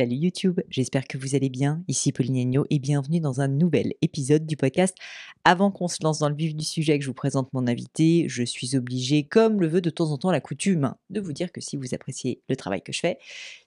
Salut YouTube, j'espère que vous allez bien. Ici Pauline Agneau et bienvenue dans un nouvel épisode du podcast. Avant qu'on se lance dans le vif du sujet, que je vous présente mon invité, je suis obligée, comme le veut de temps en temps la coutume, de vous dire que si vous appréciez le travail que je fais,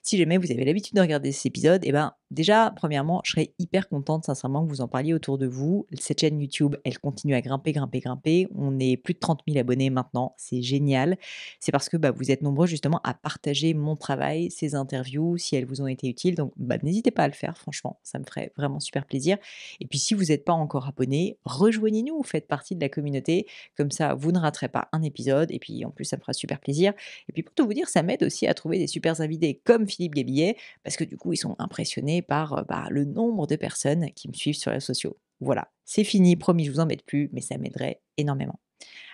si jamais vous avez l'habitude de regarder cet épisode, eh ben Déjà, premièrement, je serais hyper contente, sincèrement, que vous en parliez autour de vous. Cette chaîne YouTube, elle continue à grimper, grimper, grimper. On est plus de 30 000 abonnés maintenant. C'est génial. C'est parce que bah, vous êtes nombreux justement à partager mon travail, ces interviews, si elles vous ont été utiles. Donc, bah, n'hésitez pas à le faire, franchement. Ça me ferait vraiment super plaisir. Et puis, si vous n'êtes pas encore abonné, rejoignez-nous. Faites partie de la communauté. Comme ça, vous ne raterez pas un épisode. Et puis, en plus, ça me fera super plaisir. Et puis, pour tout vous dire, ça m'aide aussi à trouver des super invités comme Philippe Gabillet, parce que du coup, ils sont impressionnés par bah, le nombre de personnes qui me suivent sur les sociaux. Voilà, c'est fini, promis, je vous embête plus, mais ça m'aiderait énormément.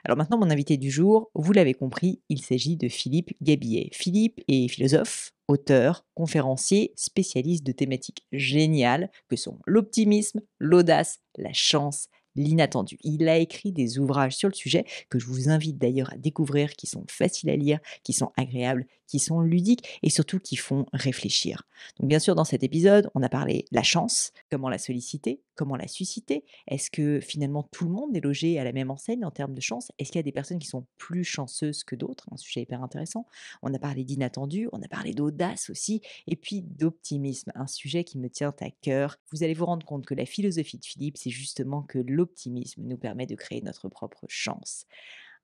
Alors maintenant, mon invité du jour, vous l'avez compris, il s'agit de Philippe Gabillet. Philippe est philosophe, auteur, conférencier, spécialiste de thématiques géniales que sont l'optimisme, l'audace, la chance, l'inattendu. Il a écrit des ouvrages sur le sujet que je vous invite d'ailleurs à découvrir, qui sont faciles à lire, qui sont agréables, qui sont ludiques et surtout qui font réfléchir. Donc bien sûr, dans cet épisode, on a parlé de la chance, comment la solliciter, Comment la susciter Est-ce que finalement tout le monde est logé à la même enseigne en termes de chance Est-ce qu'il y a des personnes qui sont plus chanceuses que d'autres Un sujet hyper intéressant. On a parlé d'inattendu, on a parlé d'audace aussi, et puis d'optimisme, un sujet qui me tient à cœur. Vous allez vous rendre compte que la philosophie de Philippe, c'est justement que l'optimisme nous permet de créer notre propre chance.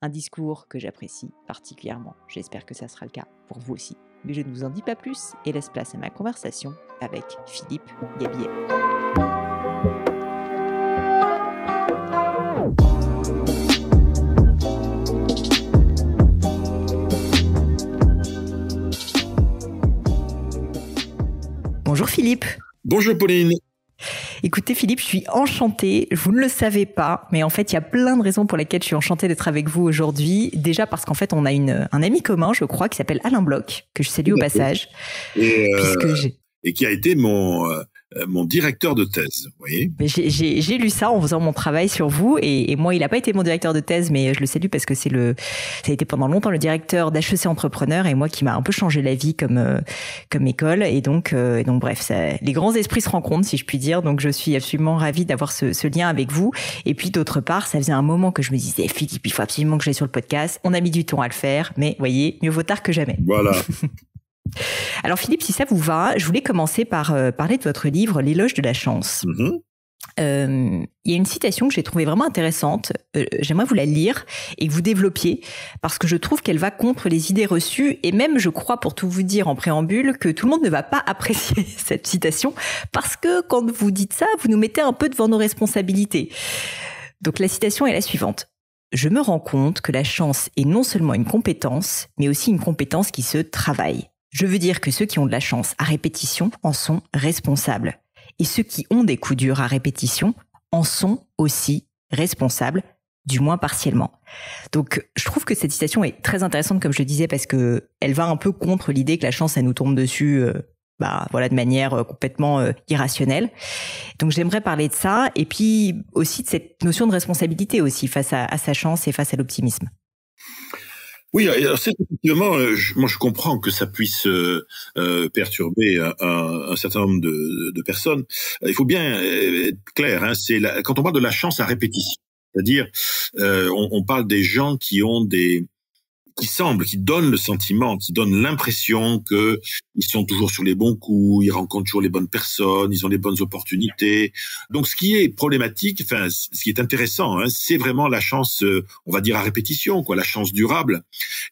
Un discours que j'apprécie particulièrement. J'espère que ça sera le cas pour vous aussi. Mais je ne vous en dis pas plus et laisse place à ma conversation avec Philippe Gabier. Bonjour Philippe. Bonjour Pauline. Écoutez Philippe, je suis enchantée, vous ne le savez pas, mais en fait il y a plein de raisons pour lesquelles je suis enchantée d'être avec vous aujourd'hui. Déjà parce qu'en fait on a une, un ami commun, je crois, qui s'appelle Alain Bloch, que je salue au passage. Euh, et qui a été mon, euh, euh, mon directeur de thèse. Voyez j'ai lu ça en faisant mon travail sur vous et, moi il n'a pas été mon directeur de thèse mais je le salue parce que c'est le ça a été pendant longtemps le directeur d'HEC entrepreneur et moi qui m'a un peu changé la vie comme euh, comme école et donc euh, donc bref les grands esprits se rencontrent si je puis dire donc je suis absolument ravie d'avoir ce, lien avec vous et puis d'autre part ça faisait un moment que je me disais Philippe il faut absolument que j'aille sur le podcast on a mis du temps à le faire mais voyez mieux vaut tard que jamais. Voilà. Alors Philippe, si ça vous va, je voulais commencer par euh, parler de votre livre L'éloge de la chance. Mm-hmm. Euh, il y a une citation que j'ai trouvée vraiment intéressante. Euh, j'aimerais vous la lire et que vous développiez parce que je trouve qu'elle va contre les idées reçues et même je crois, pour tout vous dire en préambule, que tout le monde ne va pas apprécier cette citation parce que quand vous dites ça, vous nous mettez un peu devant nos responsabilités. Donc la citation est la suivante. Je me rends compte que la chance est non seulement une compétence, mais aussi une compétence qui se travaille. Je veux dire que ceux qui ont de la chance à répétition en sont responsables. Et ceux qui ont des coups durs à répétition en sont aussi responsables, du moins partiellement. Donc, je trouve que cette citation est très intéressante, comme je disais, parce que elle va un peu contre l'idée que la chance, elle nous tombe dessus, euh, bah voilà, de manière euh, complètement euh, irrationnelle. Donc, j'aimerais parler de ça, et puis aussi de cette notion de responsabilité aussi face à sa chance et face à l'optimisme. Oui, effectivement, euh, moi je comprends que ça puisse euh, euh, perturber un, certain nombre de, personnes. Il faut bien être clair, hein, c'est quand on parle de la chance à répétition, c'est-à-dire on, parle des gens qui ont des qui semble, qui donne le sentiment, qui donne l'impression que ils sont toujours sur les bons coups, ils rencontrent toujours les bonnes personnes, ils ont les bonnes opportunités. Donc, ce qui est problématique, enfin, ce qui est intéressant, hein, c'est vraiment la chance, euh, on va dire à répétition, quoi, la chance durable.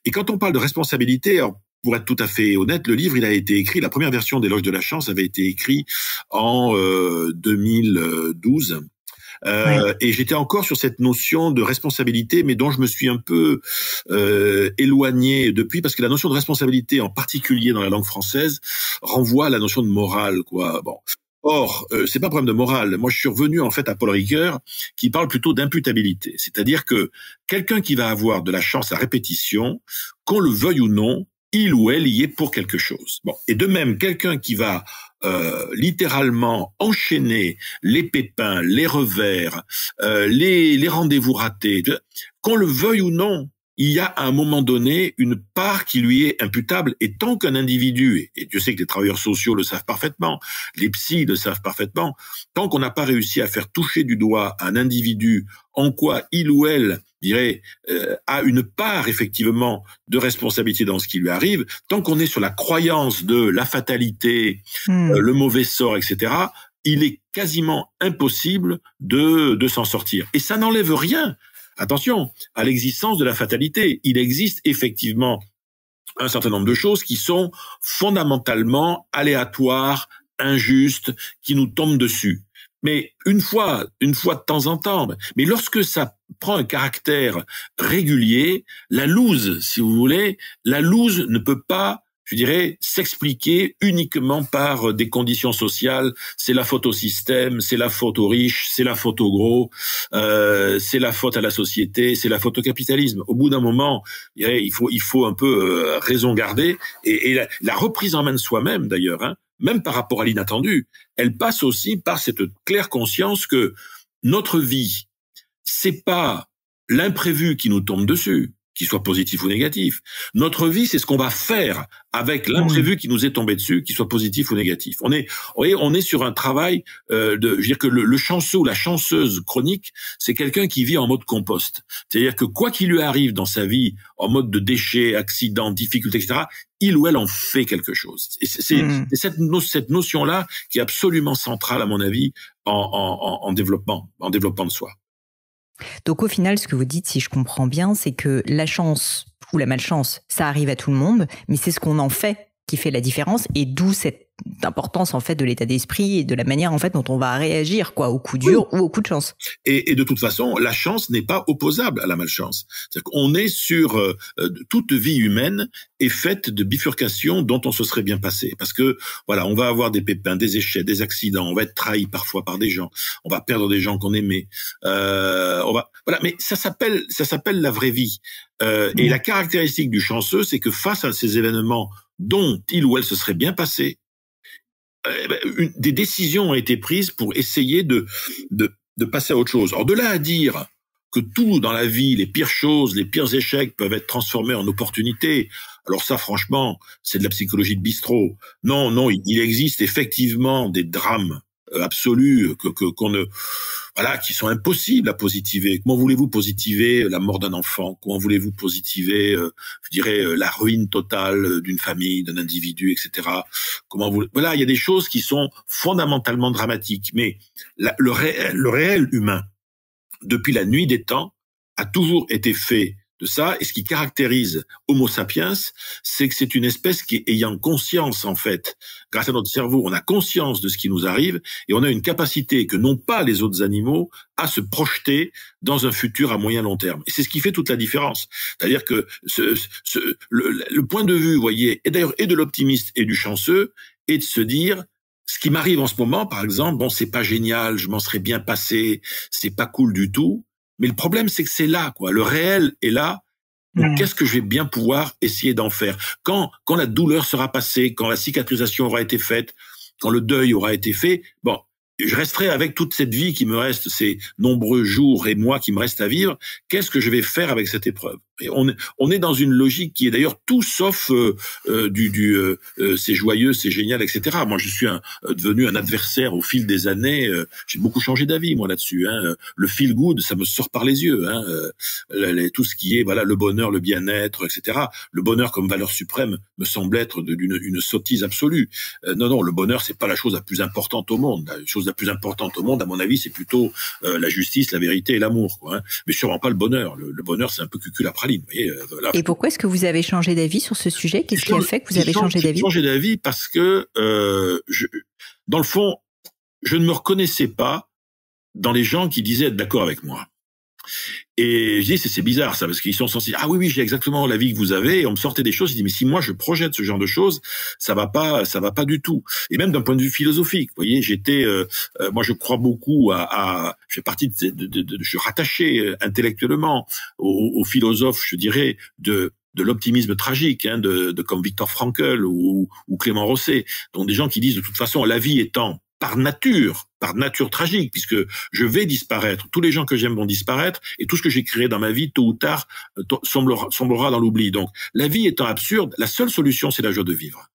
Et quand on parle de responsabilité, pour être tout à fait honnête, le livre, il a été écrit, la première version Loges de la chance avait été écrite en 2012. Euh, euh, et j'étais encore sur cette notion de responsabilité, mais dont je me suis un peu euh, éloigné depuis, parce que la notion de responsabilité, en particulier dans la langue française, renvoie à la notion de morale, quoi. Bon. Or, euh, c'est pas un problème de morale. Moi, je suis revenu en fait à Paul Ricoeur, qui parle plutôt d'imputabilité, c'est-à-dire que quelqu'un qui va avoir de la chance à répétition, qu'on le veuille ou non, il ou elle y est pour quelque chose. Bon, et de même, quelqu'un qui va euh, littéralement enchaîner les pépins, les revers, euh, les, les rendez-vous ratés, qu'on le veuille ou non, il y a à un moment donné une part qui lui est imputable. Et tant qu'un individu, et Dieu sais que les travailleurs sociaux le savent parfaitement, les psys le savent parfaitement, tant qu'on n'a pas réussi à faire toucher du doigt un individu en quoi il ou elle dirais, euh, a une part effectivement de responsabilité dans ce qui lui arrive, tant qu'on est sur la croyance de la fatalité, hmm. euh, le mauvais sort, etc., il est quasiment impossible de, de s'en sortir. Et ça n'enlève rien, attention, à l'existence de la fatalité. Il existe effectivement un certain nombre de choses qui sont fondamentalement aléatoires, injustes, qui nous tombent dessus mais une fois, une fois de temps en temps. Mais lorsque ça prend un caractère régulier, la loose, si vous voulez, la loose ne peut pas je dirais, s'expliquer uniquement par euh, des conditions sociales. C'est la faute au système, c'est la faute aux riches, c'est la faute aux gros, euh, c'est la faute à la société, c'est la faute au capitalisme. Au bout d'un moment, il faut, il faut un peu euh, raison garder. Et, la, reprise en main de soi-même, d'ailleurs, hein, même par rapport à l'inattendu, elle passe aussi par cette claire conscience que notre vie, c'est pas l'imprévu qui nous tombe dessus, qu'il soit positif ou négatif. Notre vie, c'est ce qu'on va faire avec l'imprévu qui nous est tombé dessus, qu'il soit positif ou négatif. On est, voyez, on est sur un travail euh, de, je veux dire que le, le chanceux ou la chanceuse chronique, c'est quelqu'un qui vit en mode compost. C'est-à-dire que quoi qu'il lui arrive dans sa vie, en mode de déchets, accidents, difficultés, etc., il ou elle en fait quelque chose. Et c'est mmh. cette, cette notion-là qui est absolument centrale, à mon avis, en, en, en développement, en développement de soi. Donc au final, ce que vous dites, si je comprends bien, c'est que la chance ou la malchance, ça arrive à tout le monde, mais c'est ce qu'on en fait qui fait la différence et d'où cette d'importance en fait de l'état d'esprit et de la manière en fait dont on va réagir quoi au coup dur ou au coup de chance. Et, et, de toute façon, la chance n'est pas opposable à la malchance. on est sur euh, euh, toute vie humaine est faite de bifurcations dont on se serait bien passé parce que voilà, on va avoir des pépins, des échecs, des accidents, on va être trahi parfois par des gens, on va perdre des gens qu'on aimait, euh, on va voilà, mais ça s'appelle ça s'appelle la vraie vie. Euh, Et mmh. la caractéristique du chanceux, c'est que face à ces événements dont il ou elle se serait bien passé, euh, bah, des décisions ont été prises pour essayer de, de, de passer à autre chose. Or, de là à dire que tout dans la vie, les pires choses, les pires échecs peuvent être transformés en opportunités. Alors ça, franchement, c'est de la psychologie de bistrot. Non, non, il existe effectivement des drames euh, absolus que qu'on ne voilà qui sont impossibles à positiver. Comment voulez-vous positiver la mort d'un enfant Comment voulez-vous positiver, euh, je dirais, euh, la ruine totale d'une famille, d'un individu, etc. Comment vous voilà, il y a des choses qui sont fondamentalement dramatiques. Mais le, réel, le réel humain, depuis la nuit des temps, a toujours été fait et ce qui caractérise Homo sapiens, c'est que c'est une espèce qui, ayant conscience en fait, grâce à notre cerveau, on a conscience de ce qui nous arrive et on a une capacité que n'ont pas les autres animaux à se projeter dans un futur à moyen long terme. Et c'est ce qui fait toute la différence. C'est-à-dire que le, point de vue, voyez, et d'ailleurs et de l'optimiste et du chanceux, est de se dire ce qui m'arrive en ce moment, par exemple, bon, c'est pas génial, je m'en serais bien passé, c'est pas cool du tout, mais le problème, c'est que c'est là, quoi. Le réel est là. Mm. Qu'est-ce que je vais bien pouvoir essayer d'en faire Quand quand la douleur sera passée, quand la cicatrisation aura été faite, quand le deuil aura été fait, bon, je resterai avec toute cette vie qui me reste, ces nombreux jours et mois qui me restent à vivre. Qu'est-ce que je vais faire avec cette épreuve on, on, est dans une logique qui est d'ailleurs tout sauf euh, euh, du, du euh, c'est joyeux, c'est génial, etc. Moi, je suis devenu un adversaire au fil des années. J'ai beaucoup changé d'avis moi là-dessus. Hein. Le feel good, ça me sort par les yeux. Hein. tout ce qui est voilà le bonheur, le bien-être, etc. Le bonheur comme valeur suprême me semble être d'une une sottise absolue. non, non, le bonheur c'est pas la chose la plus importante au monde. La chose la plus importante au monde, à mon avis, c'est plutôt la justice, la vérité et l'amour. Hein. Mais sûrement pas le bonheur. Le, le bonheur, c'est un peu cucul après euh, Et pourquoi est-ce que vous avez changé d'avis sur ce sujet Qu'est-ce qui a fait que vous avez changé d'avis J'ai changé d'avis parce que, euh, dans le fond, je ne me reconnaissais pas dans les gens qui disaient être d'accord avec moi. Et je dis, c'est bizarre ça, parce qu'ils sont censés, ah oui, oui, j'ai exactement la vie que vous avez, on me sortait des choses, je dis, mais si moi je projette ce genre de choses, ça va pas, ça va pas du tout. Et même d'un point de vue philosophique, vous voyez, j'étais, euh, euh, moi je crois beaucoup à, à je fais partie de, de, de, je suis rattaché euh, intellectuellement aux, philosophes, je dirais, de, de l'optimisme tragique, hein, de, comme Victor Frankl ou, Clément Rosset, dont des gens qui disent de toute façon la vie étant par nature, par nature tragique, puisque je vais disparaître, tous les gens que j'aime vont disparaître, et tout ce que j'ai créé dans ma vie, tôt ou tard, euh, semblera, dans l'oubli. Donc, la vie étant absurde, la seule solution, c'est la joie de vivre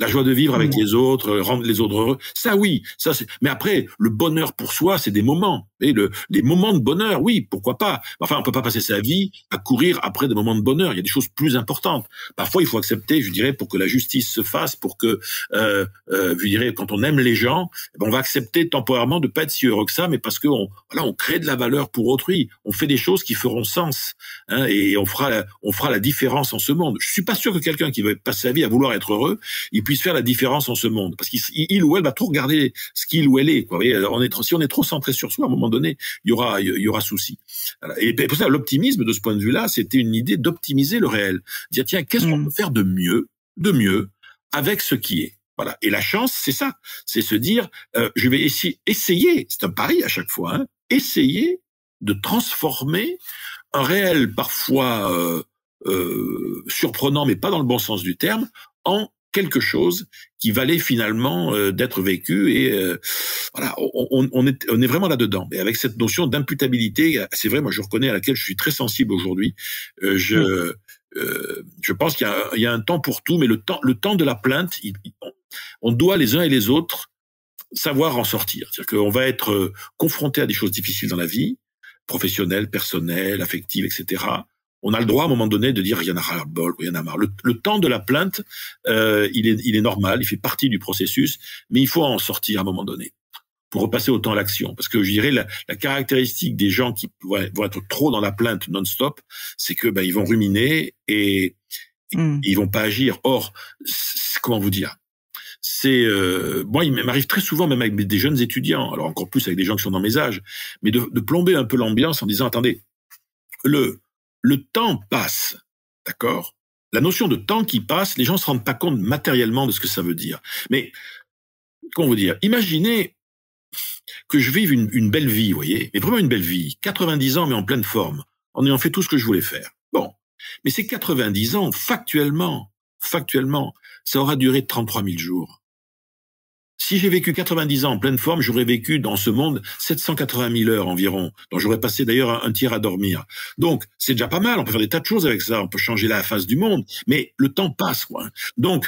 la joie de vivre avec mm. les autres, euh, rendre les autres heureux. Ça, oui. Ça, c'est. Mais après, le bonheur pour soi, c'est des moments. Et le, des moments de bonheur, oui, pourquoi pas. Enfin, on peut pas passer sa vie à courir après des moments de bonheur. Il y a des choses plus importantes. Parfois, il faut accepter, je dirais, pour que la justice se fasse, pour que, euh, euh je dirais, quand on aime les gens, eh ben, on va accepter temporairement de pas être si heureux que ça, mais parce que on, voilà, on crée de la valeur pour autrui. On fait des choses qui feront sens, hein, et on fera, on fera la différence en ce monde. Je suis pas sûr que quelqu'un qui va passer sa vie à vouloir être heureux, il puisse faire la différence en ce monde. Parce qu'il ou elle va trop regarder ce qu'il ou elle est. Vous voyez, est si on est trop centré sur soi, à un moment donné, il y aura, il y aura souci. Et pour ça, l'optimisme, de ce point de vue-là, c'était une idée d'optimiser le réel. Dire, tiens, qu'est-ce qu'on mm. peut faire de mieux, de mieux, avec ce qui est. Voilà. Et la chance, c'est ça. C'est se dire, euh, je vais essayer, essayer c'est un pari à chaque fois, hein, essayer de transformer un réel parfois euh, euh, surprenant, mais pas dans le bon sens du terme, en quelque chose qui valait finalement euh, d'être vécu et euh, voilà on, on, est on est vraiment là dedans et avec cette notion d'imputabilité c'est vrai moi je reconnais à laquelle je suis très sensible aujourd'hui euh, je je pense qu'il y, y, a un temps pour tout mais le temps le temps de la plainte on doit les uns et les autres savoir en sortir c'est-à-dire qu'on va être confronté à des choses difficiles dans la vie professionnelle personnelle affective etc on a le droit à un moment donné de dire il y en a ras le bol, il y en a marre. Le, temps de la plainte, euh, il, est, il est normal, il fait partie du processus, mais il faut en sortir à un moment donné pour repasser autant à l'action. Parce que je dirais, la, la caractéristique des gens qui vont être trop dans la plainte non-stop, c'est que ben, ils vont ruminer et, ils hmm. vont pas agir. Or, comment vous dire c'est euh, moi il m'arrive très souvent même avec des jeunes étudiants alors encore plus avec des gens qui sont dans mes âges mais de, de plomber un peu l'ambiance en disant attendez le le temps passe, d'accord La notion de temps qui passe, les gens ne se rendent pas compte matériellement de ce que ça veut dire. Mais qu'on veut dire Imaginez que je vive une, belle vie, vous voyez, mais vraiment une belle vie, 90 ans mais en pleine forme, en ayant fait tout ce que je voulais faire. Bon, mais ces 90 ans, factuellement, factuellement, ça aura duré 33 000 jours. Si j'ai vécu 90 ans en pleine forme, j'aurais vécu dans ce monde 780 000 heures environ, dont j'aurais passé d'ailleurs un tiers à dormir. Donc, c'est déjà pas mal, on peut faire des tas de choses avec ça, on peut changer la face du monde, mais le temps passe. Quoi. Donc,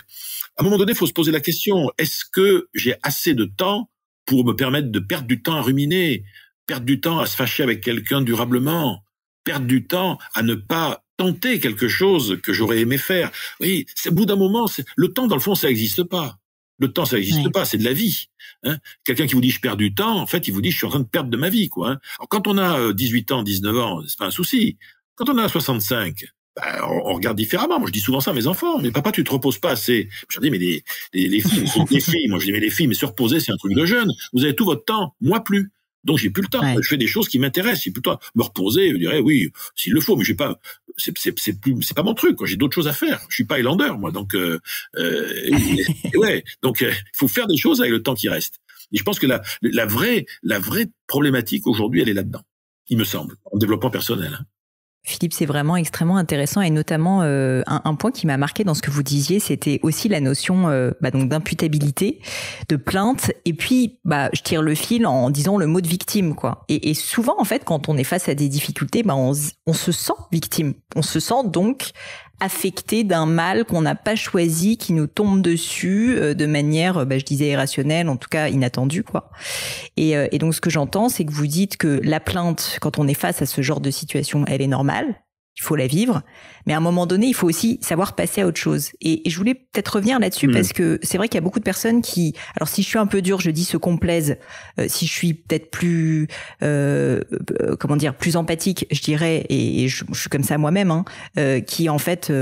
à un moment donné, il faut se poser la question, est-ce que j'ai assez de temps pour me permettre de perdre du temps à ruminer, perdre du temps à se fâcher avec quelqu'un durablement, perdre du temps à ne pas tenter quelque chose que j'aurais aimé faire. Oui, au bout d'un moment, le temps, dans le fond, ça n'existe pas. Le temps, ça n'existe pas, c'est de la vie. Hein Quelqu'un qui vous dit je perds du temps, en fait, il vous dit je suis en train de perdre de ma vie. quoi. Hein. Alors, quand on a 18 euh, ans, 19 ans, c'est pas un souci. Quand on a 65, bah, on, regarde différemment. Moi, je dis souvent ça à mes enfants. Mais papa, tu te reposes pas assez. Je leur dis, mais les, les, les filles, les filles. Moi, je dis, mais les filles, mais se reposer, c'est un truc de jeune. Vous avez tout votre temps. Moi, plus. Donc j'ai plus le temps. Je fais des choses qui m'intéressent. J'ai plutôt me reposer. Je dirais oui, s'il le faut, mais j'ai pas. C'est plus c'est pas mon truc. J'ai d'autres choses à faire. Je suis pas Highlander moi. Donc euh, euh, ouais. Donc euh, il faut faire des choses avec le temps qui reste. Et je pense que la la vraie la vraie problématique aujourd'hui elle est là-dedans. Il me semble en développement personnel. Hein. Philippe, c'est vraiment extrêmement intéressant et notamment euh, un, point qui m'a marqué dans ce que vous disiez, c'était aussi la notion euh, bah, donc d'imputabilité, de plainte et puis bah je tire le fil en disant le mot de victime quoi. Et, souvent en fait quand on est face à des difficultés, bah, on, on se sent victime, on se sent donc affecté d'un mal qu'on n'a pas choisi, qui nous tombe dessus euh, de manière, euh, bah, je disais irrationnelle, en tout cas inattendue, quoi. Et, euh, et donc ce que j'entends, c'est que vous dites que la plainte, quand on est face à ce genre de situation, elle est normale, il faut la vivre. Mais à un moment donné, il faut aussi savoir passer à autre chose. Et, je voulais peut-être revenir là-dessus hmm. parce que c'est vrai qu'il y a beaucoup de personnes qui, alors si je suis un peu dur, je dis se complaise. Euh, si je suis peut-être plus, euh, euh, comment dire, plus empathique, je dirais, et, je, suis comme ça moi-même, hein, qui en fait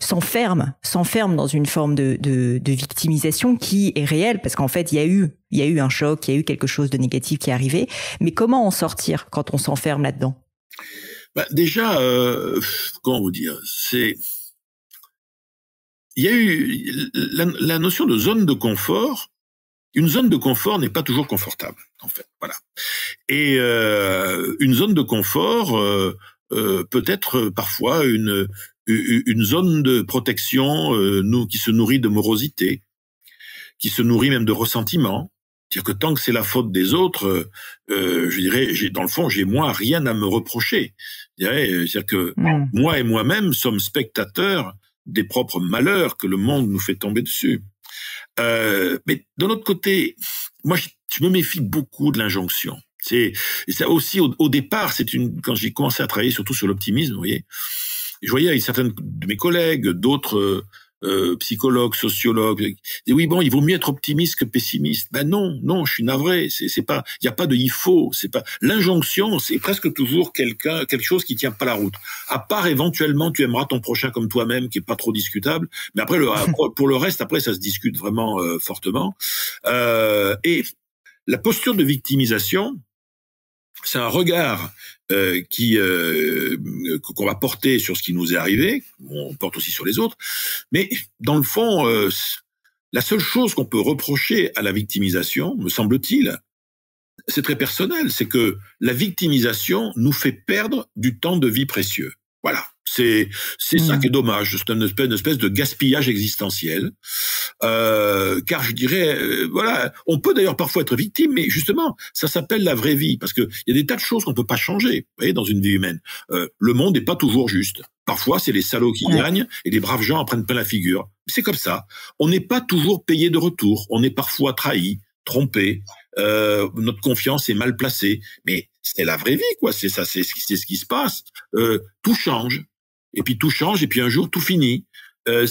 s'enferme, s'enferme dans une forme de, de, de victimisation qui est réelle parce qu'en fait, il y a eu il y a eu un choc, il y a eu quelque chose de négatif qui est arrivé. Mais comment en sortir quand on s'enferme là-dedans bah, déjà, euh, comment vous dire, c'est il y a eu la, notion de zone de confort. Une zone de confort n'est pas toujours confortable, en fait. Voilà. Et euh, une zone de confort euh, euh, peut être parfois une une zone de protection qui se nourrit de morosité, qui se nourrit même de ressentiment, c'est-à-dire que tant que c'est la faute des autres, euh, euh je dirais, j'ai, dans le fond, j'ai moi rien à me reprocher. Je dirais, euh, c'est-à-dire que mm. moi et moi-même sommes spectateurs des propres malheurs que le monde nous fait tomber dessus. Euh, mais d'un autre côté, moi, je, me méfie beaucoup de l'injonction. C'est ça aussi au, départ, c'est une quand j'ai commencé à travailler surtout sur l'optimisme, vous voyez, je voyais avec certaines de mes collègues, d'autres euh, euh, psychologues, sociologues. oui, bon, il vaut mieux être optimiste que pessimiste. Ben non, non, je suis navré. C'est pas, il n'y a pas de il faut. C'est pas l'injonction. C'est presque toujours quelqu'un, quelque chose qui tient pas la route. À part éventuellement, tu aimeras ton prochain comme toi-même, qui est pas trop discutable. Mais après, pour le reste, après, ça se discute vraiment euh, fortement. Euh, et la posture de victimisation, c'est un regard euh, qui euh, qu'on va porter sur ce qui nous est arrivé, on porte aussi sur les autres, mais dans le fond, euh, la seule chose qu'on peut reprocher à la victimisation, me semble-t-il, c'est très personnel, c'est que la victimisation nous fait perdre du temps de vie précieux. Voilà. C'est ça hmm. qui est dommage. C'est une espèce, de gaspillage existentiel. Euh, car je dirais, euh, voilà, on peut d'ailleurs parfois être victime, mais justement, ça s'appelle la vraie vie parce qu'il y a des tas de choses qu'on ne peut pas changer. Vous voyez, dans une vie humaine, euh, le monde n'est pas toujours juste. Parfois, c'est les salauds qui gagnent et les braves gens en prennent plein la figure. C'est comme ça. On n'est pas toujours payé de retour. On est parfois trahi, trompé. notre confiance est mal placée. Mais c'est la vraie vie, quoi. C'est ça, c'est ce qui, c'est ce qui se passe. tout change et puis tout change, et puis un jour tout finit. Euh,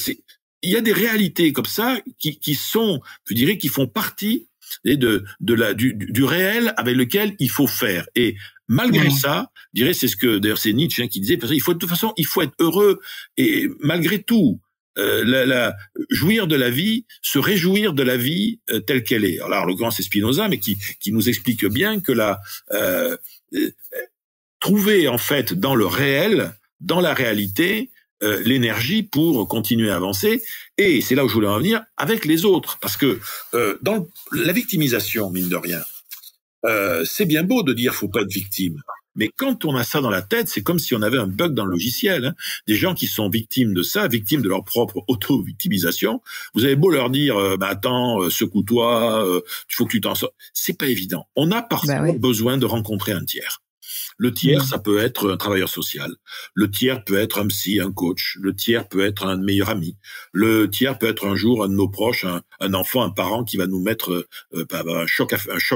il y a des réalités comme ça qui, qui sont, je dirais, qui font partie de, de la, du, du, réel avec lequel il faut faire. Et malgré ça, je dirais, c'est ce que d'ailleurs c'est Nietzsche hein, qui disait, parce qu'il faut de toute façon, il faut être heureux et malgré tout. Euh, la, la, jouir de la vie, se réjouir de la vie euh, telle qu'elle est. Alors le grand c'est Spinoza, mais qui, qui nous explique bien que la euh, euh trouver en fait dans le réel dans la réalité euh, l'énergie pour continuer à avancer. Et c'est là où je voulais en venir avec les autres, parce que euh, dans la victimisation, mine de rien, euh, c'est bien beau de dire faut pas être victime. Mais quand on a ça dans la tête, c'est comme si on avait un bug dans le logiciel. Hein. Des gens qui sont victimes de ça, victimes de leur propre auto-victimisation, vous avez beau leur dire bah, attends, secoue-toi, tu faut que tu t'en sortes », c'est pas évident. On a parfois bah besoin de rencontrer un tiers. Le tiers, mm. ça peut être un travailleur social. Le tiers peut être un psy, un coach. Le tiers peut être un meilleur ami. Le tiers peut être un jour un de nos proches, un, enfant, un parent qui va nous mettre euh, euh, bah, un choc,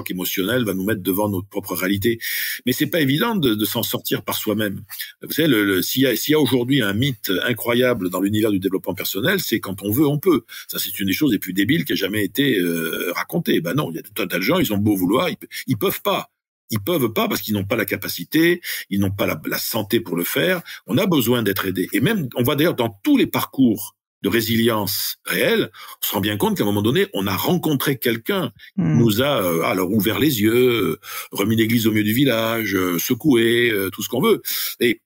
émotionnel, va nous mettre devant notre propre réalité. Mais c'est pas évident de, s'en sortir par soi-même. Vous savez, le, s'il y a, aujourd'hui un mythe incroyable dans l'univers du développement personnel, c'est quand on veut, on peut. Ça, c'est une des choses les plus débiles qui a jamais été euh, racontée. Ben non, il y a tout un tas de gens, ils ont beau vouloir, ils peuvent pas. Ils peuvent pas parce qu'ils n'ont pas la capacité, ils n'ont pas la, santé pour le faire. On a besoin d'être aidé. Et même, on voit d'ailleurs dans tous les parcours de résilience réelle, on se rend bien compte qu'à un moment donné, on a rencontré quelqu'un qui hmm. nous a euh, alors ouvert les yeux, euh, remis l'église au milieu du village, euh, secoué, tout ce qu'on veut. Et,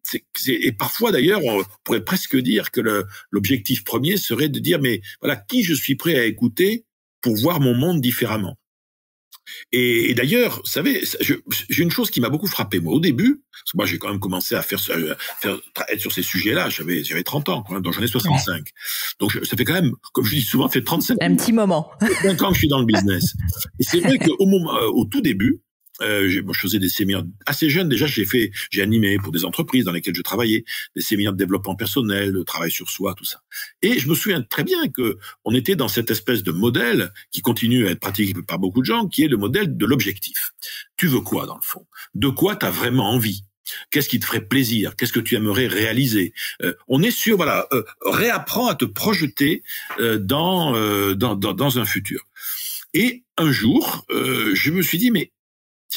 et parfois d'ailleurs, on pourrait presque dire que l'objectif premier serait de dire mais voilà qui je suis prêt à écouter pour voir mon monde différemment. Et, d'ailleurs, vous savez, j'ai une chose qui m'a beaucoup frappé, moi, au début, parce que moi, j'ai quand même commencé à faire, à faire être sur ces sujets-là, j'avais, j'avais 30 ans, hein, donc j'en ai 65. Donc, ça fait quand même, comme je dis souvent, fait 35 Un petit moment. 5 ans que je suis dans le business. et c'est vrai qu'au moment, euh, au tout début, euh, bon, je faisais des séminaires assez jeunes déjà. J'ai fait, j'ai animé pour des entreprises dans lesquelles je travaillais des séminaires de développement personnel, de travail sur soi, tout ça. Et je me souviens très bien que on était dans cette espèce de modèle qui continue à être pratiqué par beaucoup de gens, qui est le modèle de l'objectif. Tu veux quoi dans le fond De quoi tu as vraiment envie Qu'est-ce qui te ferait plaisir Qu'est-ce que tu aimerais réaliser euh, On est sûr, voilà, euh, réapprends à te projeter euh, dans, euh, dans, dans dans un futur. Et un jour, je me suis dit, mais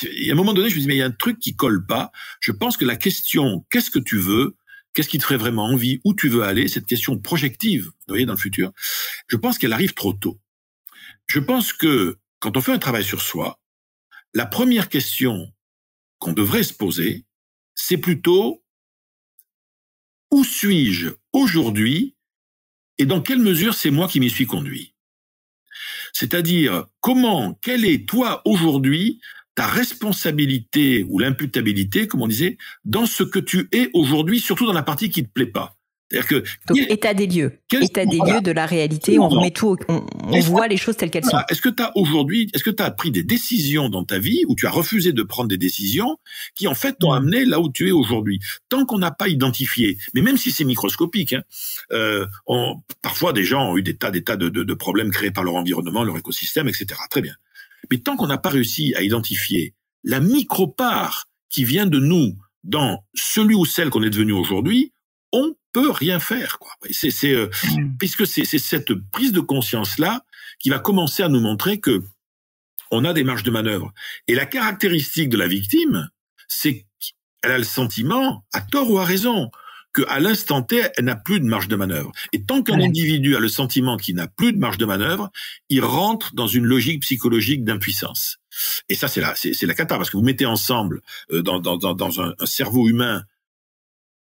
et à un moment donné, je me dis, mais il y a un truc qui colle pas. Je pense que la question, qu'est-ce que tu veux Qu'est-ce qui te ferait vraiment envie Où tu veux aller Cette question projective, vous voyez, dans le futur, je pense qu'elle arrive trop tôt. Je pense que quand on fait un travail sur soi, la première question qu'on devrait se poser, c'est plutôt où suis-je aujourd'hui et dans quelle mesure c'est moi qui m'y suis conduit C'est-à-dire, comment, quel est toi aujourd'hui ta responsabilité ou l'imputabilité, comme on disait, dans ce que tu es aujourd'hui, surtout dans la partie qui ne te plaît pas. C'est-à-dire que Donc, quel, état des lieux, état des lieux de la réalité, on remet tout, on, voit les choses telles qu'elles sont. Est-ce que tu as aujourd'hui, est-ce que tu as pris des décisions dans ta vie ou tu as refusé de prendre des décisions qui en fait t'ont mm. amené là où tu es aujourd'hui Tant qu'on n'a pas identifié, mais même si c'est microscopique, hein, euh, parfois des gens ont eu des tas, des de, de problèmes créés par leur environnement, leur écosystème, etc. Très bien. Mais tant qu'on n'a pas réussi à identifier la micro-part qui vient de nous dans celui ou celle qu'on est devenu aujourd'hui, on peut rien faire. Quoi. C'est, euh, mmh. Puisque c'est, c'est cette prise de conscience-là qui va commencer à nous montrer que on a des marges de manœuvre. Et la caractéristique de la victime, c'est qu'elle a le sentiment, à tort ou à raison, qu'à l'instant T, elle n'a plus de marge de manœuvre. Et tant qu'un individu a le sentiment qu'il n'a plus de marge de manœuvre, il rentre dans une logique psychologique d'impuissance. Et ça, c'est la, c'est, la cata, parce que vous mettez ensemble euh, dans, un, cerveau humain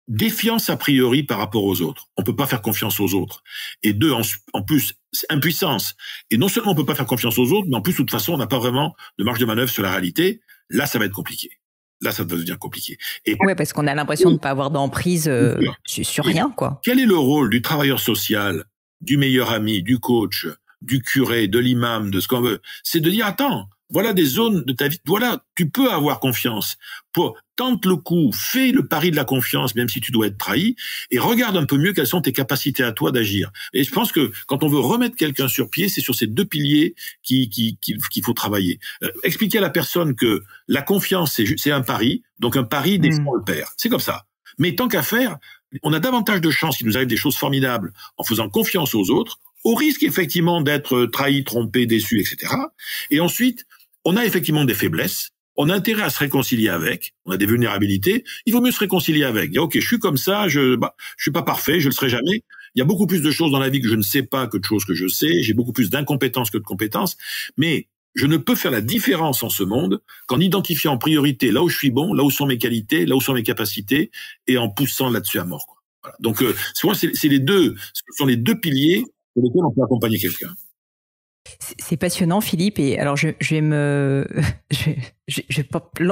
défiance a priori par rapport aux autres. On peut pas faire confiance aux autres. Et deux, en, en plus, impuissance. Et non seulement on peut pas faire confiance aux autres, mais en plus, de toute façon, on n'a pas vraiment de marge de manœuvre sur la réalité. Là, ça va être compliqué là, ça devient compliqué. Et ouais, parce qu'on a l'impression de ne oh. pas avoir d'emprise euh, sur rien, quoi. Quel est le rôle du travailleur social, du meilleur ami, du coach, du curé, de l'imam, de ce qu'on veut C'est de dire attends, voilà des zones de ta vie. Voilà, tu peux avoir confiance. Pour, tente le coup, fais le pari de la confiance, même si tu dois être trahi, et regarde un peu mieux quelles sont tes capacités à toi d'agir. Et je pense que quand on veut remettre quelqu'un sur pied, c'est sur ces deux piliers qu'il qui, qui, faut travailler. Euh, expliquer à la personne que la confiance, c'est un pari, donc un pari, hmm. des le père. C'est comme ça. Mais tant qu'à faire, on a davantage de chances qu'il nous arrive des choses formidables en faisant confiance aux autres, au risque effectivement d'être trahi, trompé, déçu, etc. Et ensuite, on a effectivement des faiblesses, on a intérêt à se réconcilier avec, on a des vulnérabilités, il vaut mieux se réconcilier avec. ok, je suis comme ça, je ne bah, suis pas parfait, je le serai jamais. Il y a beaucoup plus de choses dans la vie que je ne sais pas que de choses que je sais, j'ai beaucoup plus d'incompétences que de compétences, mais je ne peux faire la différence en ce monde qu'en identifiant en priorité là où je suis bon, là où sont mes qualités, là où sont mes capacités, et en poussant là-dessus à mort. Quoi. Voilà. Donc, euh, c'est les deux, ce sont les deux piliers sur lesquels on peut accompagner quelqu'un. C'est passionnant, Philippe. Et alors, je, vais me, je,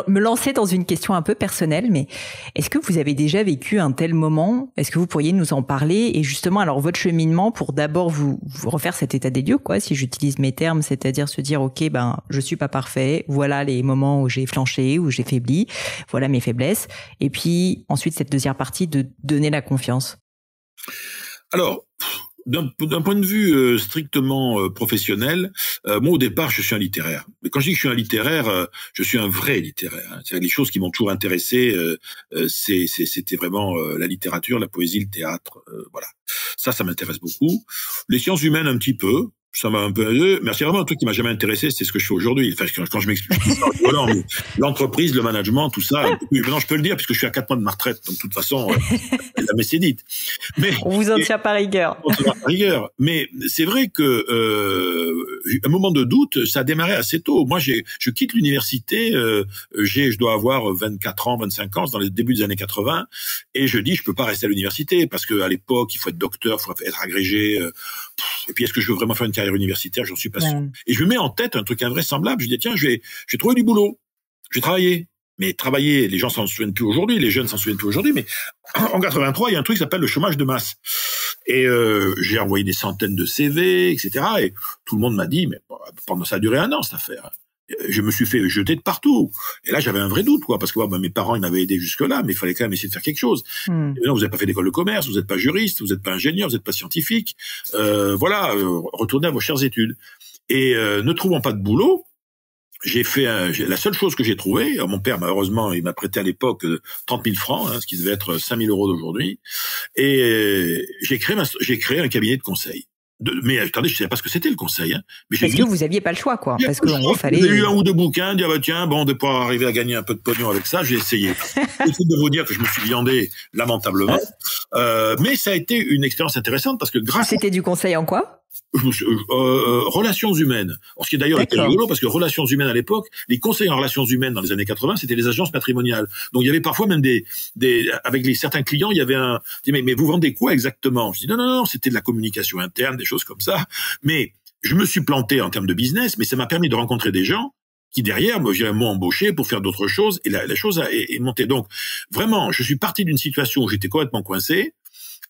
me lancer dans une question un peu personnelle, mais est-ce que vous avez déjà vécu un tel moment Est-ce que vous pourriez nous en parler Et justement, alors votre cheminement pour d'abord vous, refaire cet état des lieux, quoi, si j'utilise mes termes, c'est-à-dire se dire, ok, ben, je suis pas parfait. Voilà les moments où j'ai flanché, où j'ai faibli. Voilà mes faiblesses. Et puis ensuite, cette deuxième partie de donner la confiance. Alors, d'un point de vue euh, strictement euh, professionnel, euh, moi au départ je suis un littéraire. Mais quand je dis que je suis un littéraire, je suis un vrai littéraire. Hein. cest les choses qui m'ont toujours intéressé, c'était vraiment la littérature, la poésie, le théâtre, voilà. Ça, ça m'intéresse beaucoup. Les sciences humaines un petit peu, ça m'a un peu. Merci vraiment. Un truc qui m'a jamais intéressé, c'est ce que je fais aujourd'hui. Enfin, quand je m'explique, l'entreprise, le management, tout ça. Maintenant, je peux le dire puisque je suis à quatre mois de ma retraite. Donc, de toute façon, euh, la messe est dite. Mais on vous en tient par rigueur. On tient par rigueur. Mais c'est vrai que euh, un moment de doute, ça a démarré assez tôt. Moi, j'ai, je quitte l'université. Euh, j'ai, je dois avoir 24 ans, 25 ans, dans les débuts des années 80, et je dis, je peux pas rester à l'université parce que à l'époque, il faut être docteur, il faut être agrégé. Euh, et puis est-ce que je veux vraiment faire une carrière universitaire J'en suis pas sûr. Et je me mets en tête un truc invraisemblable. Je dis tiens, je vais, du boulot. j'ai travaillé, Mais travailler, les gens s'en souviennent plus aujourd'hui, les jeunes s'en souviennent plus aujourd'hui, mais en 83, il y a un truc qui s'appelle le chômage de masse. Et euh, j'ai envoyé des centaines de CV, etc. Et tout le monde m'a dit, mais pendant ça a duré un an cette affaire je me suis fait jeter de partout. Et là, j'avais un vrai doute, quoi, parce que ben, mes parents, ils m'avaient aidé jusque-là, mais il fallait quand même essayer de faire quelque chose. Hmm. non, vous n'avez pas fait d'école de commerce, vous n'êtes pas juriste, vous n'êtes pas ingénieur, vous n'êtes pas scientifique. Euh, voilà, euh, retournez à vos chères études. Et euh, ne trouvant pas de boulot, j'ai fait la seule chose que j'ai trouvée. Mon père, malheureusement, il m'a prêté à l'époque 30 000 francs, hein, ce qui devait être 5 000 euros d'aujourd'hui. Et j'ai créé, j'ai créé un cabinet de conseil mais attendez, je ne savais pas ce que c'était le conseil. Hein. Mais parce que vous n'aviez pas le choix, quoi. Parce que gros, fallait. J'ai eu un ou deux bouquins, dire, bah tiens, bon, de pas arriver à gagner un peu de pognon avec ça, j'ai essayé. Il faut de vous dire que je me suis viandé lamentablement, hein euh, mais ça a été une expérience intéressante parce que grâce. C'était du conseil en quoi euh, euh, relations humaines. ce qui est d'ailleurs était rigolo parce que relations humaines à l'époque, les conseillers en relations humaines dans les années 80, c'était les agences patrimoniales. Donc il y avait parfois même des, des avec certains clients, il y avait un, mais, vous vendez quoi exactement Je dis non non non, c'était de la communication interne, des choses comme ça. Mais je me suis planté en termes de business, mais ça m'a permis de rencontrer des gens qui derrière m'ont embauché pour faire d'autres choses et la, la chose est, montée. Donc vraiment, je suis parti d'une situation où j'étais complètement coincé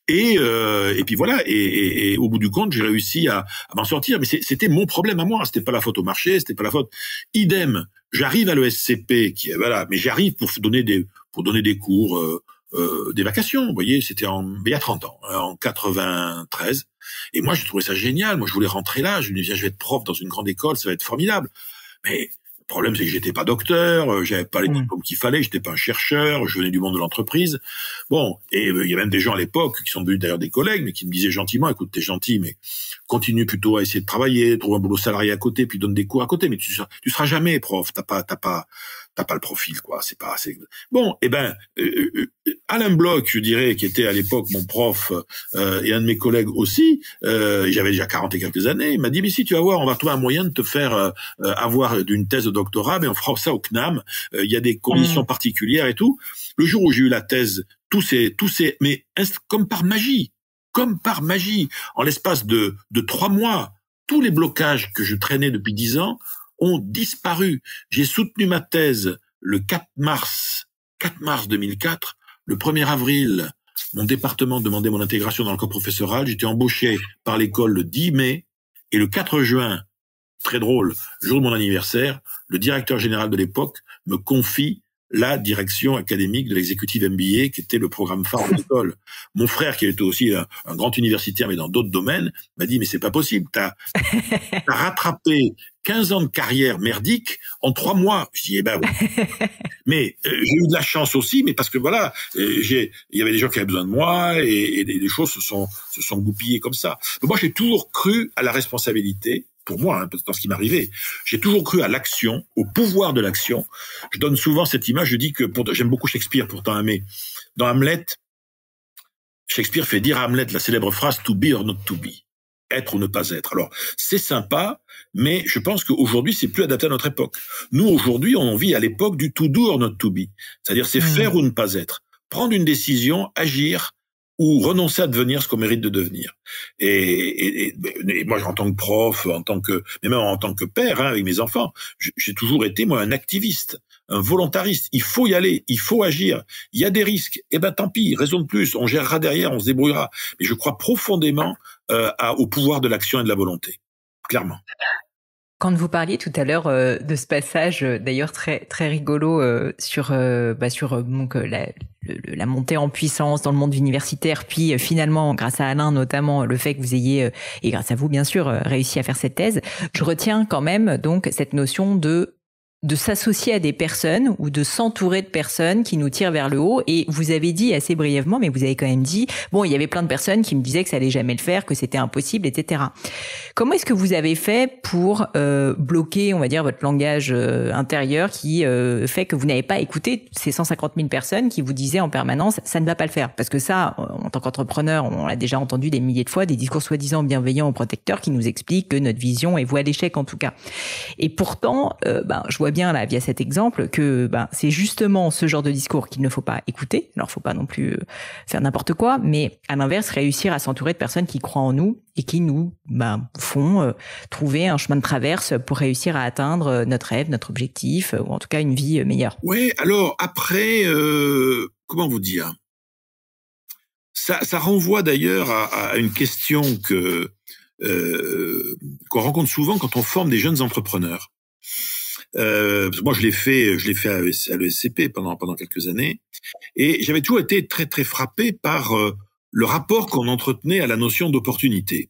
et, euh, et puis voilà. Et, et, au bout du compte, j'ai réussi à, à m'en sortir. Mais c'était mon problème à moi. C'était pas la faute au marché. C'était pas la faute. Idem. J'arrive à l'ESCP, qui voilà, mais j'arrive pour donner des pour donner des cours, euh, euh des vacations. Vous voyez, c'était en il y a 30 ans, hein, en 93. Et moi, j'ai trouvé ça génial. Moi, je voulais rentrer là. Je me disais, je vais être prof dans une grande école, ça va être formidable. Mais problème, c'est que j'étais pas docteur, euh, j'avais pas les mm. diplômes qu'il fallait, j'étais pas un chercheur, je venais du monde de l'entreprise. Bon, et euh, il y a même des gens à l'époque qui sont venus d'ailleurs des collègues, mais qui me disaient gentiment, écoute, t'es gentil, mais continue plutôt à essayer de travailler, trouve un boulot salarié à côté, puis donne des cours à côté, mais tu, tu seras jamais prof, t'as pas, t'as pas, t'as pas le profil, quoi. C'est pas assez. Bon, eh ben, euh, euh, euh, Alain Bloch, je dirais, qui était à l'époque mon prof et un de mes collègues aussi, j'avais déjà 40 et quelques années, il m'a dit, mais si tu vas voir, on va trouver un moyen de te faire avoir d'une thèse de doctorat, mais on fera ça au CNAM. Il y a des conditions mmh. particulières et tout. Le jour où j'ai eu la thèse, tous ces, tous ces, mais comme par magie, comme par magie, en l'espace de trois mois, tous les blocages que je traînais depuis dix ans ont disparu. J'ai soutenu ma thèse le 4 mars, 4 mars 2004, le 1er avril, mon département demandait mon intégration dans le corps professoral, j'étais embauché par l'école le 10 mai, et le 4 juin, très drôle, jour de mon anniversaire, le directeur général de l'époque me confie la direction académique de l'exécutif MBA, qui était le programme phare de l'école. Mon frère, qui était aussi un, grand universitaire, mais dans d'autres domaines, m'a dit, mais c'est pas possible, t'as as rattrapé 15 ans de carrière merdique en trois mois. Je dis, eh ben oui. mais euh, j'ai eu de la chance aussi, mais parce que voilà, euh, il y avait des gens qui avaient besoin de moi et, des les, choses se sont, se sont goupillées comme ça. moi, j'ai toujours cru à la responsabilité pour moi, hein, dans ce qui m'arrivait. J'ai toujours cru à l'action, au pouvoir de l'action. Je donne souvent cette image, je dis que j'aime beaucoup Shakespeare pourtant, hein, mais dans Hamlet, Shakespeare fait dire à Hamlet la célèbre phrase to be or not to be être ou ne pas être. Alors, c'est sympa, mais je pense qu'aujourd'hui, c'est plus adapté à notre époque. Nous, aujourd'hui, on vit à l'époque du to do or not to be. C'est-à-dire, c'est hmm. faire ou ne pas être. Prendre une décision, agir, ou renoncer à devenir ce qu'on mérite de devenir. Et, moi, en tant que prof, en tant que, mais même en tant que père hein, avec mes enfants, j'ai toujours été moi un activiste, un volontariste. Il faut y aller, il faut agir. Il y a des risques. Eh ben, tant pis, raison de plus. On gérera derrière, on se débrouillera. Mais je crois profondément euh, au pouvoir de l'action et de la volonté, clairement. Quand vous parliez tout à l'heure euh, de ce passage, euh, d'ailleurs très très rigolo euh, sur bah, sur la, la, montée en puissance dans le monde universitaire, puis finalement grâce à Alain notamment le fait que vous ayez et grâce à vous bien sûr réussi à faire cette thèse, je retiens quand même donc cette notion de de s'associer à des personnes ou de s'entourer de personnes qui nous tirent vers le haut. Et vous avez dit assez brièvement, mais vous avez quand même dit, bon, il y avait plein de personnes qui me disaient que ça allait jamais le faire, que c'était impossible, etc. Comment est-ce que vous avez fait pour euh, bloquer, on va dire, votre langage euh, intérieur qui euh, fait que vous n'avez pas écouté ces 150 000 personnes qui vous disaient en permanence, ça ne va pas le faire Parce que ça, en tant qu'entrepreneur, on l'a déjà entendu des milliers de fois, des discours soi-disant bienveillants protecteurs qui nous expliquent que notre vision est voie à l'échec en tout cas. Et pourtant, euh, ben, je vois bien là via cet exemple que ben, c'est justement ce genre de discours qu'il ne faut pas écouter. Alors, faut pas non plus euh, faire n'importe quoi, mais à l'inverse, réussir à s'entourer de personnes qui croient en nous et qui nous ben, font euh, trouver un chemin de traverse pour réussir à atteindre euh, notre rêve, notre objectif, ou en tout cas une vie meilleure. Oui, alors après, comment vous dire ça, renvoie d'ailleurs à, une question que qu'on rencontre souvent quand on forme des jeunes entrepreneurs. Euh, moi, je l'ai fait, je l'ai fait à, l'ESCP pendant pendant quelques années, et j'avais toujours été très très frappé par euh, le rapport qu'on entretenait à la notion d'opportunité,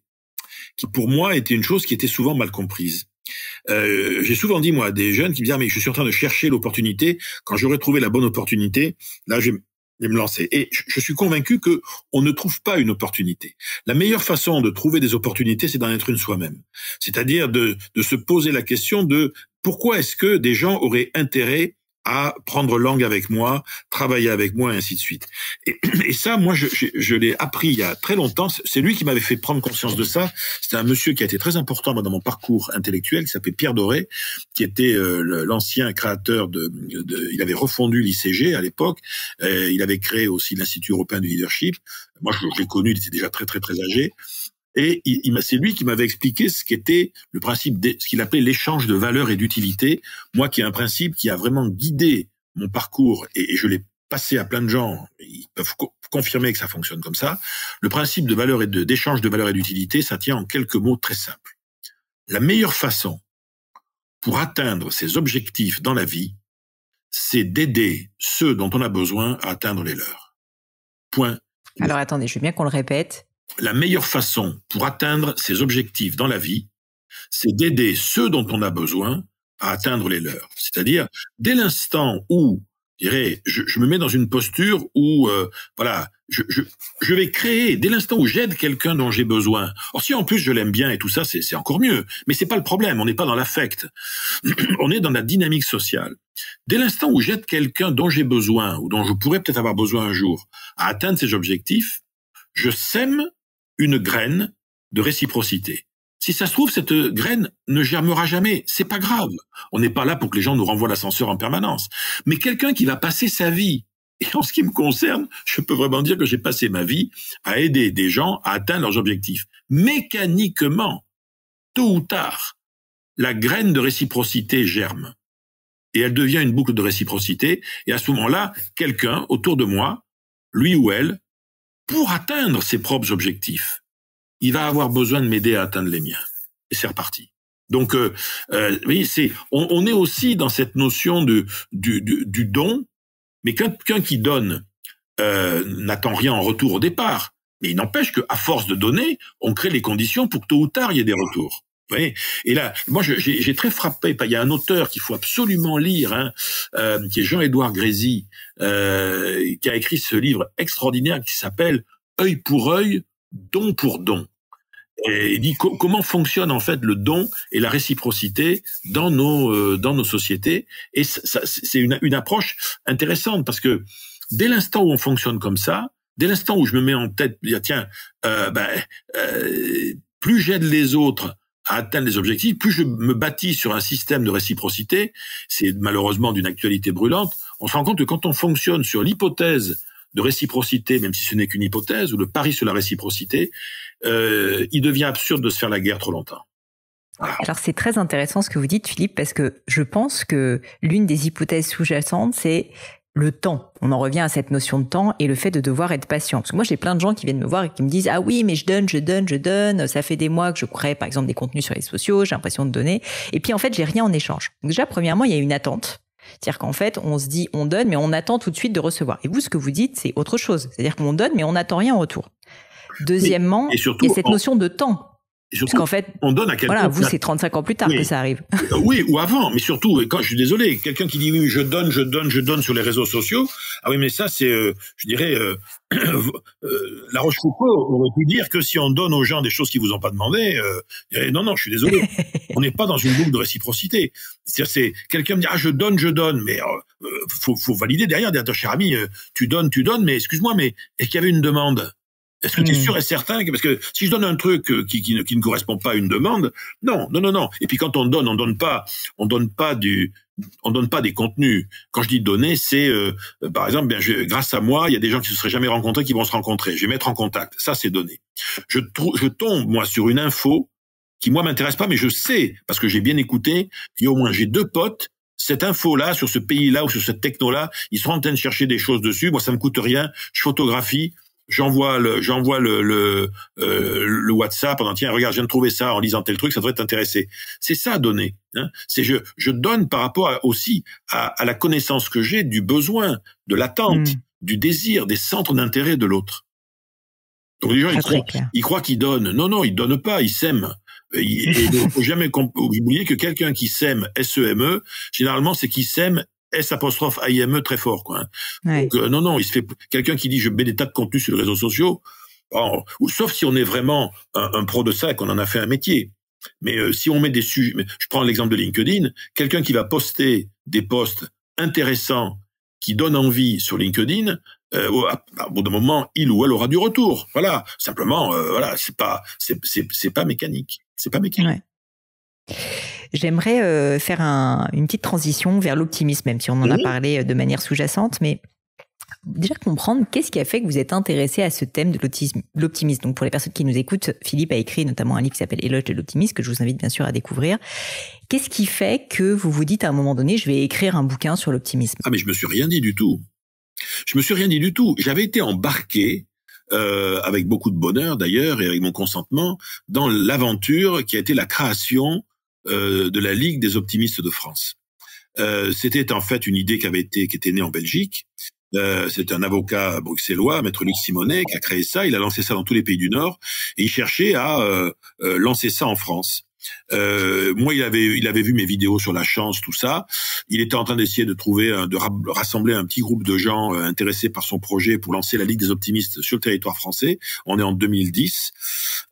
qui pour moi était une chose qui était souvent mal comprise. Euh, j'ai souvent dit moi à des jeunes qui me disent ah, mais je suis en train de chercher l'opportunité. Quand j'aurai trouvé la bonne opportunité, là je et me lancer. Et je suis convaincu que on ne trouve pas une opportunité. La meilleure façon de trouver des opportunités, c'est d'en être une soi-même. C'est-à-dire de, de se poser la question de pourquoi est-ce que des gens auraient intérêt à prendre langue avec moi, travailler avec moi, et ainsi de suite. Et, ça, moi, je, l'ai appris il y a très longtemps. C'est lui qui m'avait fait prendre conscience de ça. C'était un monsieur qui a été très important moi, dans mon parcours intellectuel, qui s'appelait Pierre Doré, qui était euh, l'ancien créateur de, Il avait refondu l'ICG à l'époque. Euh, il avait créé aussi l'Institut européen du leadership. Moi, je, je l'ai connu, il était déjà très, très, très âgé. Et c'est lui qui m'avait expliqué ce qu'était le principe, de, ce qu'il appelait l'échange de valeur et d'utilité. Moi, qui ai un principe qui a vraiment guidé mon parcours, et, je l'ai passé à plein de gens, ils peuvent confirmer que ça fonctionne comme ça. Le principe de valeur et d'échange de, de valeur et d'utilité, ça tient en quelques mots très simples. La meilleure façon pour atteindre ses objectifs dans la vie, c'est d'aider ceux dont on a besoin à atteindre les leurs. Point. Alors attendez, je veux bien qu'on le répète la meilleure façon pour atteindre ses objectifs dans la vie, c'est d'aider ceux dont on a besoin à atteindre les leurs. C'est-à-dire, dès l'instant où je, je, me mets dans une posture où, euh, voilà, je, vais créer dès l'instant où j'aide quelqu'un dont j'ai besoin. Or, si en plus je l'aime bien et tout ça, c'est encore mieux. Mais c'est pas le problème. On n'est pas dans l'affect. on est dans la dynamique sociale. Dès l'instant où j'aide quelqu'un dont j'ai besoin ou dont je pourrais peut-être avoir besoin un jour à atteindre ses objectifs, je sème une graine de réciprocité. Si ça se trouve, cette graine ne germera jamais. C'est pas grave. On n'est pas là pour que les gens nous renvoient l'ascenseur en permanence. Mais quelqu'un qui va passer sa vie, et en ce qui me concerne, je peux vraiment dire que j'ai passé ma vie à aider des gens à atteindre leurs objectifs. Mécaniquement, tôt ou tard, la graine de réciprocité germe. Et elle devient une boucle de réciprocité. Et à ce moment-là, quelqu'un autour de moi, lui ou elle, pour atteindre ses propres objectifs, il va avoir besoin de m'aider à atteindre les miens. Et c'est reparti. Donc, euh, euh, c'est on, est aussi dans cette notion de du, du, don, mais quelqu'un qui donne euh, n'attend rien en retour au départ. Mais il n'empêche qu'à force de donner, on crée les conditions pour que tôt ou tard il y ait des retours et là, moi, j'ai très frappé. Il y a un auteur qu'il faut absolument lire, hein, euh, qui est Jean-Édouard Grézy, euh, qui a écrit ce livre extraordinaire qui s'appelle Œil pour œil, don pour don. Et il dit comment fonctionne en fait le don et la réciprocité dans nos euh, dans nos sociétés. Et c'est une, une approche intéressante parce que dès l'instant où on fonctionne comme ça, dès l'instant où je me mets en tête, ah, tiens, euh, ben, euh, plus j'aide les autres, atteindre les objectifs, plus je me bâtis sur un système de réciprocité, c'est malheureusement d'une actualité brûlante, on se rend compte que quand on fonctionne sur l'hypothèse de réciprocité, même si ce n'est qu'une hypothèse, ou le pari sur la réciprocité, euh, il devient absurde de se faire la guerre trop longtemps. Alors c'est très intéressant ce que vous dites Philippe parce que je pense que l'une des hypothèses sous-jacentes c'est le temps. On en revient à cette notion de temps et le fait de devoir être patient. Parce que moi, j'ai plein de gens qui viennent me voir et qui me disent Ah oui, mais je donne, je donne, je donne. Ça fait des mois que je crée, par exemple, des contenus sur les sociaux, j'ai l'impression de donner. Et puis, en fait, j'ai rien en échange. déjà, premièrement, il y a une attente. C'est-à-dire qu'en fait, on se dit on donne, mais on attend tout de suite de recevoir. Et vous, ce que vous dites, c'est autre chose. C'est-à-dire qu'on donne, mais on n'attend rien en retour. Deuxièmement, il y a cette notion de temps. Parce qu'en fait, on donne à quelqu'un. Voilà, vous, c'est 35 ans plus tard que ça arrive. Euh, oui, ou avant, mais surtout, quand je suis désolé, quelqu'un qui dit oui, je donne, je donne, je donne sur les réseaux sociaux. Ah oui, mais ça, c'est, euh, je dirais, euh, euh, La Rochefoucauld aurait pu dire que si on donne aux gens des choses qu'ils vous ont pas demandé, non, non, je suis désolé, on n'est pas dans une boucle de réciprocité. cest c'est quelqu'un me dit ah je donne, je donne, mais oh, faut, faut valider derrière, derrière cher ami, tu donnes, tu donnes, mais excuse-moi, mais est-ce qu'il y avait une demande est-ce que tu es hmm. sûr et certain Parce que si je donne un truc euh, qui, qui, ne, qui, ne, correspond pas à une demande, non, non, non, non. Et puis quand on donne, on donne pas, on donne pas du, on donne pas des contenus. Quand je dis donner, c'est euh, par exemple, bien, grâce à moi, il y a des gens qui se seraient jamais rencontrés qui vont se rencontrer. Je vais mettre en contact. Ça, c'est donné. Je, je tombe moi sur une info qui moi m'intéresse pas, mais je sais parce que j'ai bien écouté. Et au moins, j'ai deux potes cette info-là, sur ce pays-là ou sur cette techno-là, ils sont en train de chercher des choses dessus. Moi, ça me coûte rien. Je photographie j'envoie le j'envoie le le, euh, le WhatsApp en tiens regarde je viens de trouver ça en lisant tel truc ça devrait t'intéresser c'est ça donner hein. c'est je je donne par rapport aussi à, à, la connaissance que j'ai du besoin de l'attente hmm. du désir des centres d'intérêt de l'autre donc les gens ils croient, qu'ils donnent non non ils donnent pas ils s'aiment il faut jamais oublier que quelqu'un qui sème S-E-M-E, e, généralement, c'est qui sème S apostrophe AIME très fort quoi. Hein. Donc, euh, non non, il se fait quelqu'un qui dit je mets des tas de contenus sur les réseaux sociaux, ou sauf si on est vraiment un, pro de ça et qu'on en a fait un métier. Mais euh, si on met des sujets, je prends l'exemple de LinkedIn, quelqu'un qui va poster des posts intéressants qui donnent envie sur LinkedIn, euh, à au bout d'un moment, il ou elle aura du retour. Voilà, simplement, voilà, c'est pas, c'est, c'est pas mécanique, c'est pas mécanique. J'aimerais euh, faire une petite transition vers l'optimisme, même si on en a parlé euh, de manière sous-jacente, mais déjà comprendre qu'est-ce qui a fait que vous êtes intéressé à ce thème de l'optimisme. Donc pour les personnes qui nous écoutent, Philippe a écrit notamment un livre qui s'appelle Éloge de l'optimisme, que je vous invite bien sûr à découvrir. Qu'est-ce qui fait que vous vous dites à un moment donné, je vais écrire un bouquin sur l'optimisme Ah mais je me suis rien dit du tout. Je me suis rien dit du tout. J'avais été embarqué euh, avec beaucoup de bonheur d'ailleurs et avec mon consentement, dans l'aventure qui a été la création euh, de la Ligue des optimistes de France. Euh, c'était en fait une idée qui avait été qui était née en Belgique. Euh, c'est un avocat bruxellois, maître Luc Simonet, qui a créé ça. Il a lancé ça dans tous les pays du Nord et il cherchait à lancer ça en France. Euh, moi, il avait, il avait vu mes vidéos sur la chance, tout ça. Il était en train d'essayer de trouver, de rassembler un petit groupe de gens euh, intéressés par son projet pour lancer la Ligue des optimistes sur le territoire français. On est en 2010.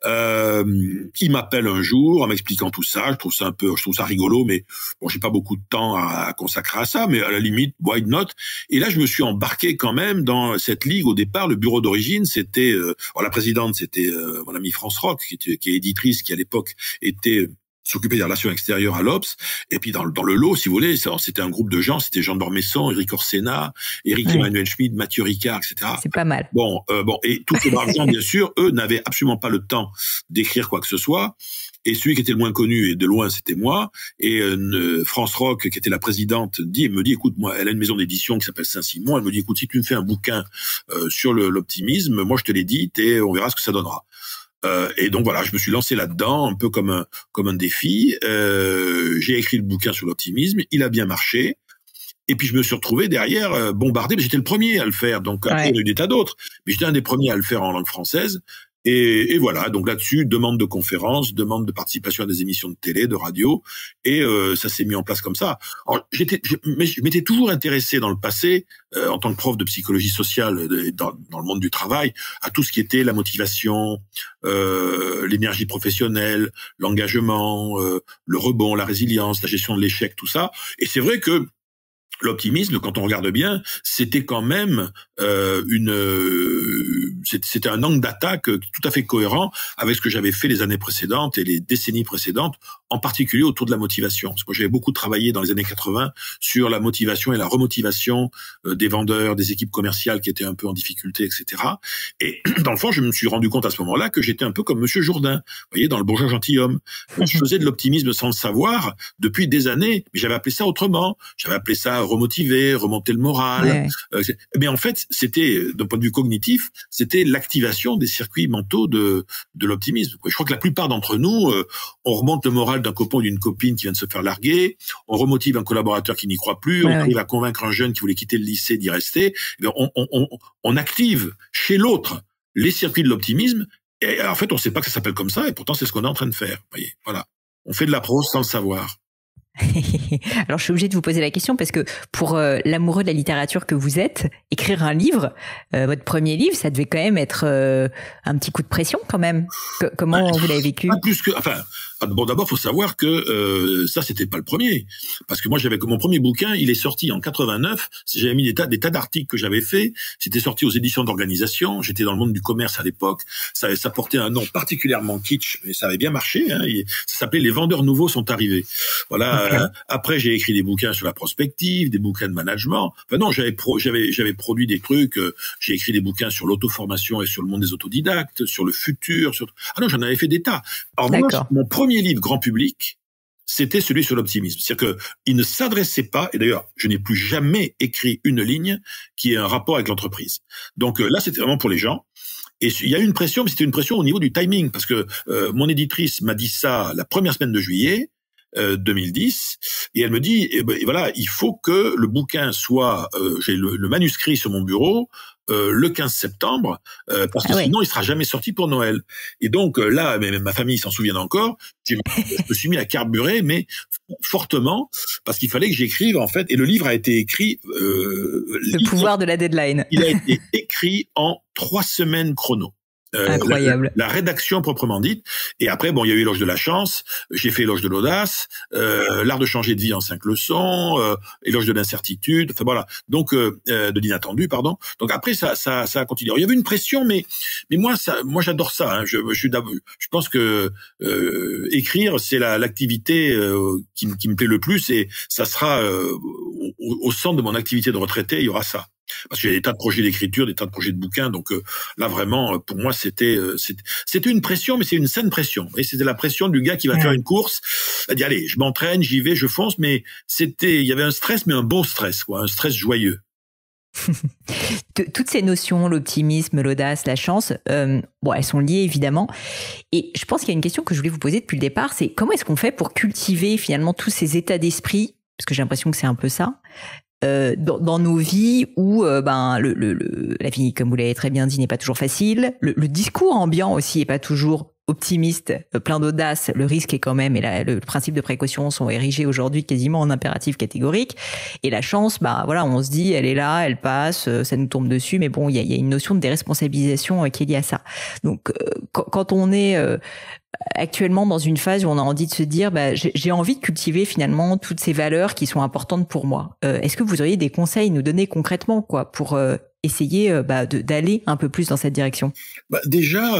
Euh, il m'appelle un jour en m'expliquant tout ça. Je trouve ça un peu, je trouve ça rigolo, mais bon, j'ai pas beaucoup de temps à, consacrer à ça. Mais à la limite, why not Et là, je me suis embarqué quand même dans cette ligue. Au départ, le bureau d'origine, c'était, euh, la présidente, c'était euh, mon amie France Rock, qui, qui est éditrice, qui à l'époque était s'occuper des relations extérieures à l'Obs. Et puis dans, dans, le lot, si vous voulez, c'était un groupe de gens, c'était Jean Dormesson, Éric Orsena, Éric Emmanuel Schmid, Mathieu Ricard, etc. C'est pas mal. Bon, euh, bon, et tous ces gens, bien sûr, eux n'avaient absolument pas le temps d'écrire quoi que ce soit. Et celui qui était le moins connu, et de loin, c'était moi. Et euh, France Rock, qui était la présidente, dit, me dit, écoute, moi, elle a une maison d'édition qui s'appelle Saint-Simon. Elle me dit, écoute, si tu me fais un bouquin euh, sur l'optimisme, moi, je te l'ai dit, et on verra ce que ça donnera. Euh, et donc voilà, je me suis lancé là-dedans, un peu comme un, comme un défi. Euh, j'ai écrit le bouquin sur l'optimisme, il a bien marché. Et puis je me suis retrouvé derrière euh, bombardé, mais j'étais le premier à le faire, donc il y en a eu des tas d'autres, mais j'étais un des premiers à le faire en langue française. Et, et, voilà, donc là-dessus, demande de conférences, demande de participation à des émissions de télé, de radio, et euh, ça s'est mis en place comme ça. Alors, j'étais, je, je m'étais toujours intéressé dans le passé, euh, en tant que prof de psychologie sociale euh, dans, dans, le monde du travail, à tout ce qui était la motivation, l'énergie professionnelle, l'engagement, le rebond, la résilience, la gestion de l'échec, tout ça. Et c'est vrai que l'optimisme, quand on regarde bien, c'était quand même euh, une, euh, c'était un angle d'attaque tout à fait cohérent avec ce que j'avais fait les années précédentes et les décennies précédentes en particulier autour de la motivation. Parce que j'avais beaucoup travaillé dans les années 80 sur la motivation et la remotivation euh, des vendeurs, des équipes commerciales qui étaient un peu en difficulté, etc. Et dans le fond, je me suis rendu compte à ce moment-là que j'étais un peu comme Monsieur Jourdain, vous voyez, dans le bourgeois gentilhomme. Je mhm. faisais de l'optimisme sans le savoir depuis des années, mais j'avais appelé ça autrement. J'avais appelé ça remotiver, remonter le moral. Euh, mais en fait, c'était, d'un point de vue cognitif, c'était l'activation des circuits mentaux de l'optimisme. Je crois que la plupart d'entre nous, euh, on remonte le moral d'un copain ou d'une copine qui vient de se faire larguer, on remotive un collaborateur qui n'y croit plus, on arrive à convaincre un jeune qui voulait quitter le lycée d'y rester, eh on, active chez l'autre les circuits de l'optimisme, et en fait on ne sait pas que ça s'appelle comme ça, et pourtant c'est ce qu'on est en train de faire. Voyez, voilà. On fait de la prose sans le savoir. Alors je suis obligée de vous poser la question parce que pour euh, l'amoureux de la littérature que vous êtes, écrire un livre, euh, votre premier livre, ça devait quand même être euh, un petit coup de pression quand même. comment vous l'avez vécu plus que, enfin, ah, bon, d'abord, faut savoir que euh, ça, c'était pas le premier, parce que moi, j'avais mon premier bouquin, il est sorti en 89. J'avais mis des tas, des tas d'articles que j'avais faits. C'était sorti aux éditions d'organisation. J'étais dans le monde du commerce à l'époque. Ça, ça portait un nom particulièrement kitsch, mais ça avait bien marché. Hein. Ça s'appelait Les vendeurs nouveaux sont arrivés. Voilà. Euh, après, j'ai écrit des bouquins sur la prospective, des bouquins de management. Enfin non, j'avais j'avais j'avais produit des trucs. Euh, j'ai écrit des bouquins sur l'auto-formation et sur le monde des autodidactes, sur le futur. Sur... Ah non, j'en avais fait des tas. mon premier premier livre grand public, c'était celui sur l'optimisme. C'est-à-dire qu'il ne s'adressait pas, et d'ailleurs, je n'ai plus jamais écrit une ligne qui ait un rapport avec l'entreprise. Donc euh, là, c'était vraiment pour les gens. Et il y a eu une pression, mais c'était une pression au niveau du timing, parce que euh, mon éditrice m'a dit ça la première semaine de juillet, 2010 euh, et elle me dit eh ben, voilà il faut que le bouquin soit j'ai le, manuscrit sur mon bureau euh, le 15 septembre, euh, parce que ah sinon, il sera jamais sorti pour Noël. Et donc euh, là, ma famille s'en souvient encore, je me suis mis à carburer, mais fortement, parce qu'il fallait que j'écrive, en fait, et le livre a été écrit... le pouvoir de la deadline. il a été écrit en trois semaines chrono. Euh, la, rédaction proprement dite. Et après, bon, il y a eu Éloge de la chance, j'ai fait Éloge de l'audace, euh, L'art de changer de vie en cinq leçons, euh, Éloge de l'incertitude, enfin voilà, donc euh, de l'inattendu, pardon. Donc après, ça, ça, ça a continué. il y avait une pression, mais, mais moi, ça, moi, j'adore ça. Hein. Je, je, suis, je pense que écrire, c'est l'activité qui, qui me plaît le plus, et ça sera au, centre de mon activité de retraité, il y aura ça. Parce qu'il y a des tas de projets d'écriture, des tas de projets de bouquins. Donc euh, là, vraiment, euh, pour moi, euh, c'était une pression, mais c'est une saine pression. Et c'était la pression du gars qui va faire une course. Il dit allez, je m'entraîne, j'y vais, je fonce. Mais c'était il y avait un stress, mais un bon stress, quoi, un stress joyeux. Toutes ces notions, l'optimisme, l'audace, la chance, elles sont liées évidemment. Et je pense qu'il y a une question que je voulais vous poser depuis le départ, c'est comment est-ce qu'on fait pour cultiver finalement tous ces états d'esprit parce que j'ai l'impression que c'est un peu ça. Euh, dans, dans, nos vies où euh, ben le, le, la vie, comme vous l'avez très bien dit, n'est pas toujours facile. Le, discours ambiant aussi est pas toujours optimiste, euh, plein d'audace. Le risque est quand même et le principe de précaution sont érigés aujourd'hui quasiment en impératif catégorique. Et la chance, bah voilà, on se dit, elle est là, elle passe, euh, ça nous tombe dessus. Mais bon, il y a, y a, une notion de déresponsabilisation qui est liée à ça. Donc quand, quand on est actuellement dans une phase où on a envie de se dire bah, j'ai envie de cultiver finalement toutes ces valeurs qui sont importantes pour moi. Euh, est-ce que vous auriez des conseils à nous donner concrètement quoi pour euh, essayer euh, bah, d'aller un peu plus dans cette direction bah, Déjà,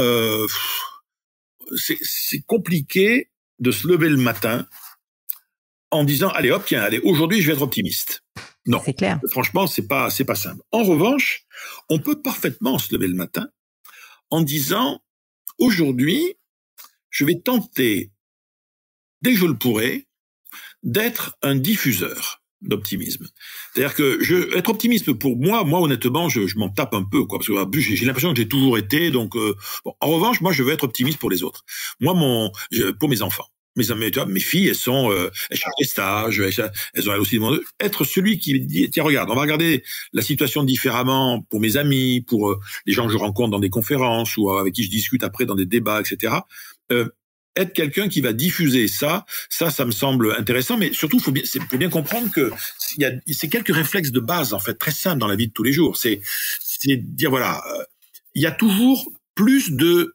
c'est compliqué de se lever le matin en disant allez hop tiens allez aujourd'hui je vais être optimiste. Non, c'est clair. Franchement, c'est pas c'est pas simple. En revanche, on peut parfaitement se lever le matin en disant aujourd'hui je vais tenter, dès que je le pourrai, d'être un diffuseur d'optimisme. C'est-à-dire que je, être optimiste pour moi, moi honnêtement, je, m'en tape un peu, quoi, parce que j'ai l'impression que j'ai toujours été. Donc, euh, en revanche, moi, je veux être optimiste pour les autres. Moi, mon, pour mes enfants. Mes, mes filles, elles sont, euh, elles cherchent des stages, elles, ont aussi demandé. Être celui qui dit, tiens, regarde, on va regarder la situation différemment pour mes amis, pour euh, les gens que je rencontre dans des conférences ou avec qui je discute après dans des débats, etc. Euh, être quelqu'un qui va diffuser ça, ça, ça me semble intéressant. Mais surtout, faut bien, faut bien comprendre que il y a quelques réflexes de base en fait très simples dans la vie de tous les jours. C'est dire voilà, euh, il y a toujours plus de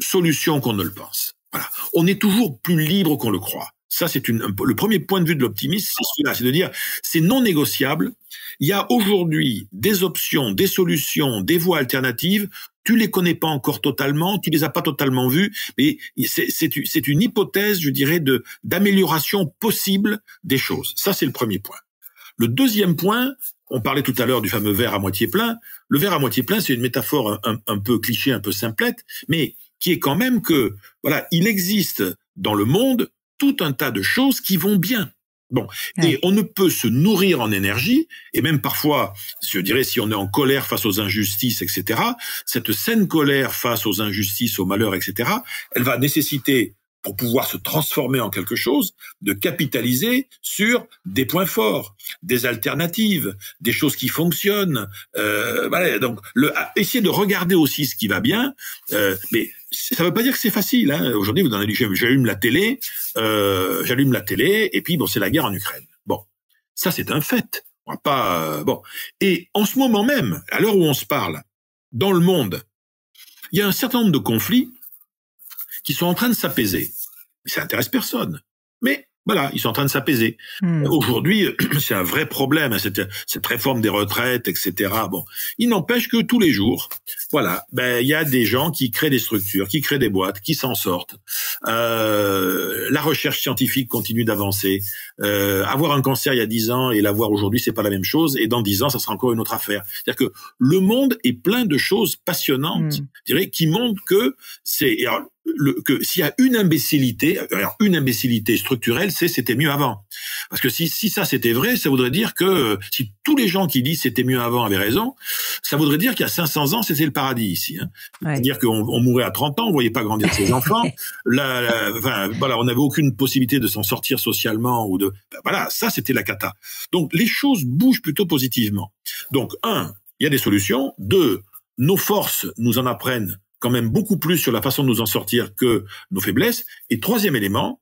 solutions qu'on ne le pense. Voilà, on est toujours plus libre qu'on le croit. Ça, c'est le premier point de vue de l'optimiste, c'est cela, c'est de dire, c'est non négociable. Il y a aujourd'hui des options, des solutions, des voies alternatives tu les connais pas encore totalement, tu les as pas totalement vus, mais c'est une hypothèse, je dirais, d'amélioration possible des choses. Ça, c'est le premier point. Le deuxième point, on parlait tout à l'heure du fameux verre à moitié plein. Le verre à moitié plein, c'est une métaphore un, un, peu cliché, un peu simplette, mais qui est quand même que, voilà, il existe dans le monde tout un tas de choses qui vont bien. Bon, et on ne peut se nourrir en énergie, et même parfois, je dirais, si on est en colère face aux injustices, etc., cette saine colère face aux injustices, aux malheurs, etc., elle va nécessiter pour pouvoir se transformer en quelque chose, de capitaliser sur des points forts, des alternatives, des choses qui fonctionnent. Euh, voilà, donc le, essayer de regarder aussi ce qui va bien, euh, mais ça ne veut pas dire que c'est facile. Hein. Aujourd'hui, vous dit, j'allume la télé, euh, j'allume la télé, et puis bon, c'est la guerre en Ukraine. Bon, ça c'est un fait. On pas bon. Et en ce moment même, à l'heure où on se parle, dans le monde, il y a un certain nombre de conflits qui sont en train de s'apaiser ça intéresse personne. Mais voilà, ils sont en train de s'apaiser. Hmm. Aujourd'hui, euh, c'est un vrai problème, hein, cette, réforme des retraites, etc. Bon, il n'empêche que tous les jours, voilà, ben il y a des gens qui créent des structures, qui créent des boîtes, qui s'en sortent. Euh, la recherche scientifique continue d'avancer. Euh, avoir un cancer il y a dix ans et l'avoir aujourd'hui, c'est pas la même chose. Et dans dix ans, ça sera encore une autre affaire. C'est-à-dire que le monde est plein de choses passionnantes, hmm. je dirais, qui montrent que c'est que s'il y a une imbécilité, alors une imbécilité structurelle, c'est c'était mieux avant. Parce que si, si ça c'était vrai, ça voudrait dire que euh, si tous les gens qui disent c'était mieux avant avaient raison, ça voudrait dire qu'il y a 500 ans c'était le paradis ici. Hein. C'est-à-dire qu'on mourait à 30 ans, on voyait pas grandir ses enfants. la, enfin, voilà, on n'avait aucune possibilité de s'en sortir socialement ou de ben voilà, ça c'était la cata. Donc les choses bougent plutôt positivement. Donc un, il y a des solutions. Deux, nos forces nous en apprennent quand même beaucoup plus sur la façon de nous en sortir que nos faiblesses. Et troisième élément,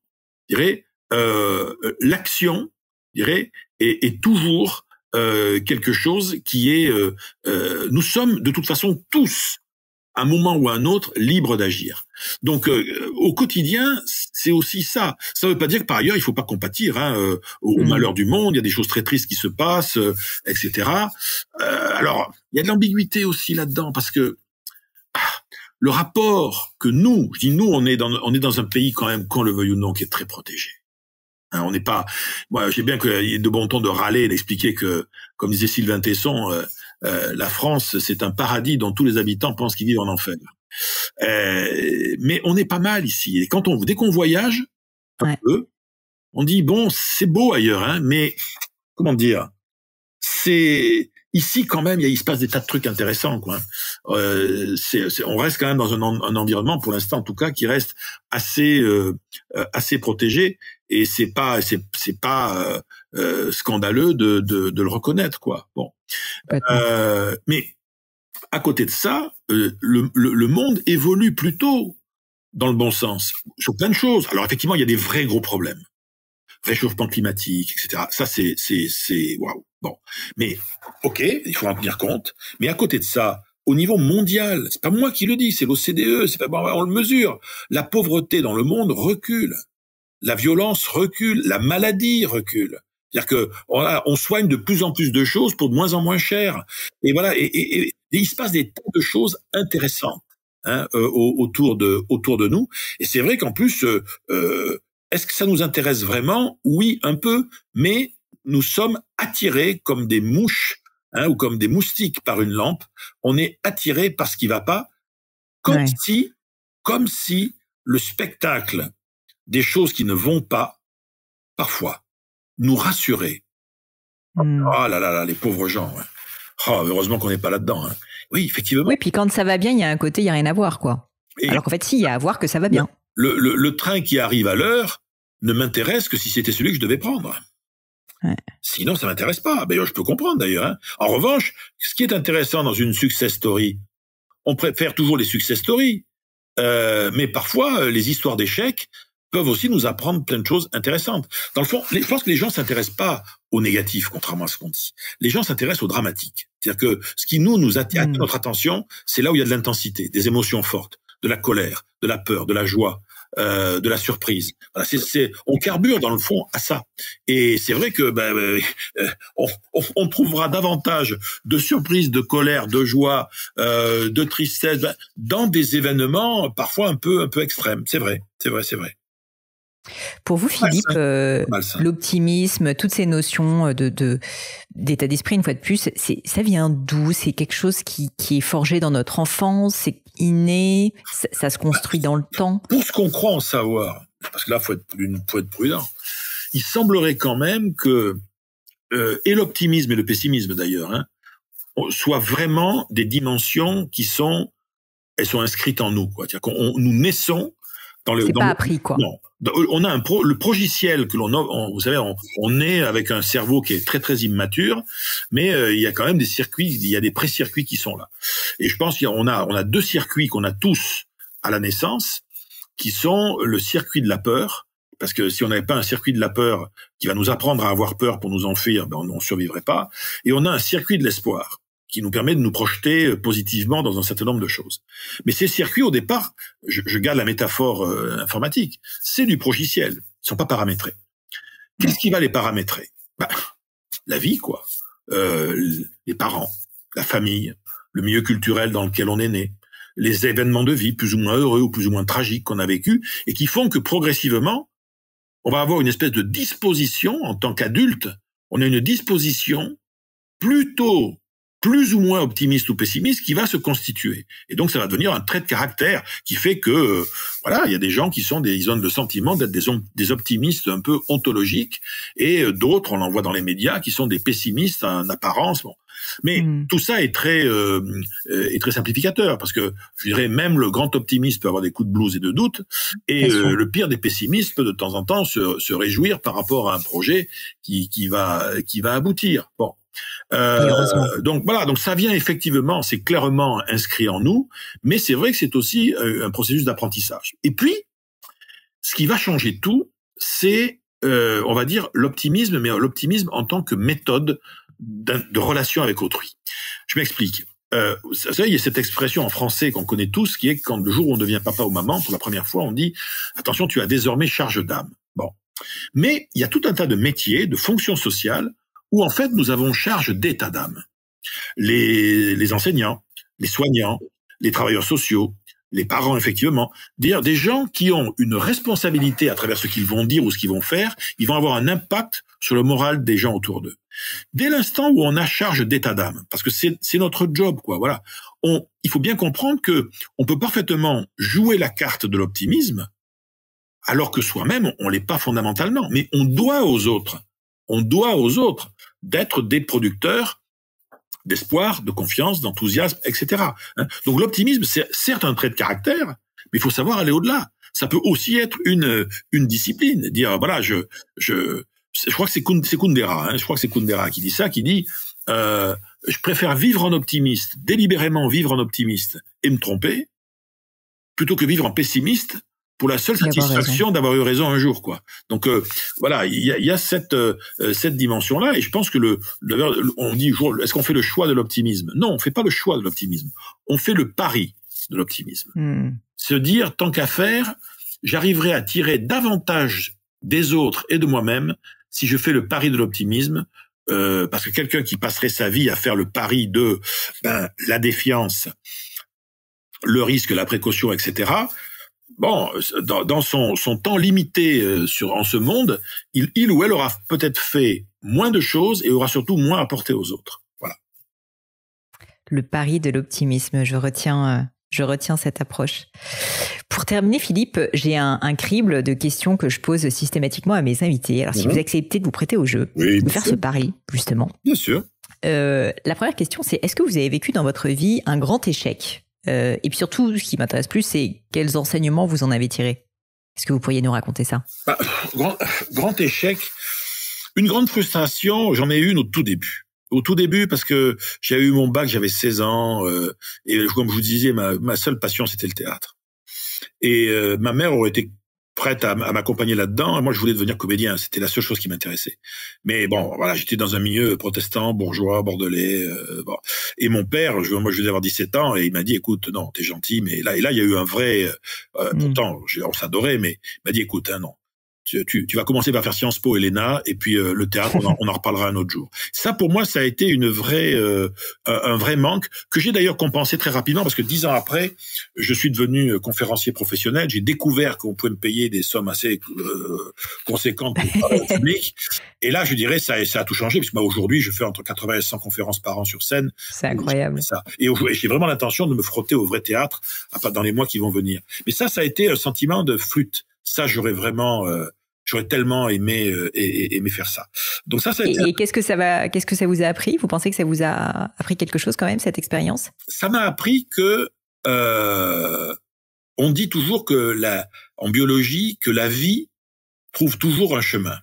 je dirais, euh, l'action, dirais, est, est toujours euh, quelque chose qui est... Euh, euh, nous sommes de toute façon tous, à un moment ou à un autre, libres d'agir. Donc euh, au quotidien, c'est aussi ça. Ça ne veut pas dire que par ailleurs, il ne faut pas compatir hein, euh, au, mmh. malheur du monde, il y a des choses très tristes qui se passent, etc. alors, il y a de l'ambiguïté aussi là-dedans, parce que le rapport que nous, je dis nous, on est dans, on est dans un pays quand même, qu'on le veuille ou non, qui est très protégé. Hein, on n'est pas. Moi, j'ai bien qu'il ait de bon ton de râler et d'expliquer que, comme disait Sylvain Tesson, euh, euh, la France, c'est un paradis dont tous les habitants pensent qu'ils vivent en enfer. Euh, mais on est pas mal ici. Et quand on, dès qu'on voyage un peu, on dit bon, c'est beau ailleurs, hein, mais comment dire, c'est Ici, quand même, il se passe des tas de trucs intéressants. Quoi. Euh, on reste quand même dans un, un environnement, pour l'instant en tout cas, qui reste assez euh, euh, assez protégé. Et c'est pas c'est pas euh, euh, scandaleux de, de, de, le reconnaître, quoi. Bon, mais à côté de ça, le, le, le monde évolue plutôt dans le bon sens sur plein de choses. Alors effectivement, il y a des vrais gros problèmes réchauffement climatique, etc. Ça, c'est, c'est, c'est, waouh. Bon. Mais, ok, il faut en tenir compte. Mais à côté de ça, au niveau mondial, c'est pas moi qui le dis, c'est l'OCDE, c'est pas on le mesure. La pauvreté dans le monde recule. La violence recule. La maladie recule. C'est-à-dire que on, soigne de plus en plus de choses pour de moins en moins cher. Et voilà, et, il se passe des tas de choses intéressantes hein, euh, autour de autour de nous. Et c'est vrai qu'en plus, euh, euh, est-ce que ça nous intéresse vraiment Oui, un peu, mais nous sommes attirés comme des mouches hein, ou comme des moustiques par une lampe. On est attirés par ce qui va pas, comme si, comme si le spectacle des choses qui ne vont pas, parfois, nous rassurait. Oh là là là, les pauvres gens. Hein. Ah, heureusement qu'on n'est pas là-dedans. Hein. Oui, effectivement. Oui, puis quand ça va bien, il y a un côté, il y a rien à voir, quoi. Alors qu'en fait, si, il y a à voir que ça va bien. le train qui arrive à l'heure, ne m'intéresse que si c'était celui que je devais prendre. Sinon, ça m'intéresse pas. Ben, je peux comprendre d'ailleurs. Hein. En revanche, ce qui est intéressant dans une success story, on préfère toujours les success stories, euh, mais parfois euh, les histoires d'échecs peuvent aussi nous apprendre plein de choses intéressantes. Dans le fond, je pense que les gens s'intéressent pas au négatif, contrairement à ce qu'on dit. Les gens s'intéressent au dramatique. C'est-à-dire que ce qui nous nous attire hmm. notre attention, c'est là où il y a de l'intensité, des émotions fortes, de la colère, de la peur, de la joie. Euh, de la surprise. Voilà, on carbure dans le fond à ça. Et c'est vrai que ben, ben euh, on, trouvera davantage de surprises, de colère, de joie, euh, de tristesse ben, dans des événements parfois un peu un peu extrêmes. C'est vrai, c'est vrai, c'est vrai. Pour vous, Philippe, euh, l'optimisme, toutes ces notions euh, de, d'état d'esprit, une fois de plus, ça vient d'où C'est quelque chose qui, est forgé dans notre enfance, c'est inné, ça, se construit dans le bah, temps. Pour ce qu'on croit en savoir, parce que là, il faut être prudent. Il semblerait quand même que euh, et l'optimisme et le pessimisme d'ailleurs hein, soient vraiment des dimensions qui sont elles sont inscrites en nous quoi. Qu nous naissons dans le. C'est pas appris quoi. Non, euh, on a un le progiciel que l'on, vous savez, on, on, est avec un cerveau qui est très très immature, mais euh, il y a quand même des circuits, il y a des pré-circuits qui sont là. Et je pense qu'on a, on a deux circuits qu'on a tous à la naissance, qui sont le circuit de la peur, parce que si on n'avait pas un circuit de la peur qui va nous apprendre à avoir peur pour nous enfuir, ben on ne survivrait pas. Et on a un circuit de l'espoir qui nous permet de nous projeter euh, positivement dans un certain nombre de choses. Mais ces circuits, au départ, je, je garde la métaphore euh, informatique, c'est du progiciel. Ils ne sont pas paramétrés. Qu'est-ce qui va les paramétrer bah, La vie, quoi. Euh, les parents, la famille, le milieu culturel dans lequel on est né, les événements de vie plus ou moins heureux ou plus ou moins tragiques qu'on a vécu et qui font que progressivement, on va avoir une espèce de disposition en tant qu'adulte, on a une disposition plutôt plus ou moins optimiste ou pessimiste qui va se constituer. Et donc ça va devenir un trait de caractère qui fait que euh, voilà, il y a des gens qui sont des zones de sentiment d'être des, des optimistes un peu ontologiques et euh, d'autres on en voit dans les médias qui sont des pessimistes en apparence. Bon. Mais hmm. tout ça est très euh, est très simplificateur parce que je dirais même le grand optimiste peut avoir des coups de blues et de doutes et le pire des pessimistes peut de temps en temps se, se réjouir par rapport à un projet qui, qui va qui va aboutir. Bon, euh, donc voilà, donc ça vient effectivement, c'est clairement inscrit en nous, mais c'est vrai que c'est aussi euh, un processus d'apprentissage. Et puis, ce qui va changer tout, c'est, euh, on va dire, l'optimisme, mais l'optimisme en tant que méthode de relation avec autrui. Je m'explique. Euh, vous il y a cette expression en français qu'on connaît tous, qui est quand le jour où on devient papa ou maman, pour la première fois, on dit « attention, tu as désormais charge d'âme ». Bon. Mais il y a tout un tas de métiers, de fonctions sociales, où en fait nous avons charge d'état d'âme. Les, enseignants, les soignants, les travailleurs sociaux, les parents effectivement, dire des gens qui ont une responsabilité à travers ce qu'ils vont dire ou ce qu'ils vont faire, ils vont avoir un impact sur le moral des gens autour d'eux. Dès l'instant où on a charge d'état d'âme, parce que c'est notre job, voilà. il faut bien comprendre que on peut parfaitement jouer la carte de l'optimisme, alors que soi-même on l'est pas fondamentalement, mais on doit aux autres on doit aux autres d'être des producteurs d'espoir, de confiance, d'enthousiasme, etc. Hein. Donc l'optimisme, c'est certes un trait de caractère, mais il faut savoir aller au-delà. Ça peut aussi être une une discipline, dire voilà, je je je crois que c'est Kundera, hein, je crois que c'est Kundera qui dit ça, qui dit euh, je préfère vivre en optimiste, délibérément vivre en optimiste et me tromper, plutôt que vivre en pessimiste pour la seule satisfaction d'avoir eu raison un jour, quoi. Donc euh, voilà, il y a, cette euh, euh, cette dimension-là, et je pense que le, on dit est-ce qu'on fait le choix de l'optimisme Non, on fait pas le choix de l'optimisme. On fait le pari de l'optimisme. Hmm. Se dire tant qu'à faire, j'arriverai à tirer davantage des autres et de moi-même si je fais le pari de l'optimisme. parce que quelqu'un qui passerait sa vie à faire le pari de ben, la défiance, le risque, la précaution, etc., bon, euh, dans, son, son, temps limité euh, sur, en ce monde, il, ou elle aura peut-être fait moins de choses et aura surtout moins apporté aux autres. Voilà. Le pari de l'optimisme, je retiens, euh, je retiens cette approche. Pour terminer, Philippe, j'ai un, crible de questions que je pose systématiquement à mes invités. Alors, si mhm. vous acceptez de vous prêter au jeu, de faire ce pari, justement. Bien sûr. la première question, c'est est-ce que vous avez vécu dans votre vie un grand échec euh, et puis surtout, ce qui m'intéresse plus, c'est quels enseignements vous en avez tirés. Est-ce que vous pourriez nous raconter ça bah, grand, échec, une grande frustration, j'en ai eu une au tout début. Au tout début, parce que j'ai eu mon bac, j'avais 16 ans, euh, et comme je vous disais, ma, seule passion, c'était le théâtre. Et euh, ma mère aurait été prête à, m'accompagner là-dedans. Moi, je voulais devenir comédien. C'était la seule chose qui m'intéressait. Mais bon, voilà, j'étais dans un milieu protestant, bourgeois, bordelais. Euh, et mon père, je, moi, je devais avoir 17 ans, et il m'a dit, écoute, non, t'es gentil, mais là, et là, il y a eu un vrai. Euh, euh mm. Pourtant, on s'adorait, mais il m'a dit, écoute, hein, non, tu, vas commencer par faire Sciences Po, Elena, et puis euh, le théâtre, on en, reparlera un autre jour. Ça, pour moi, ça a été une vraie, euh, un vrai manque que j'ai d'ailleurs compensé très rapidement parce que dix ans après, je suis devenu euh, conférencier professionnel. J'ai découvert qu'on pouvait me payer des sommes assez conséquentes pour au public. Et là, je dirais, ça, ça a tout changé parce que moi, bah, aujourd'hui, je fais entre 80 et 100 conférences par an sur scène. C'est incroyable. Ça. Et j'ai vraiment l'intention de me frotter au vrai théâtre dans les mois qui vont venir. Mais ça, ça a été un sentiment de flûte ça, j'aurais vraiment, euh, j'aurais tellement aimé, euh, aimé faire ça. Donc ça, Et, qu'est-ce que ça va, qu'est-ce que ça vous a appris Vous pensez que ça vous a appris quelque chose quand même cette expérience Ça m'a appris que euh, on dit toujours que la, en biologie, que la vie trouve toujours un chemin.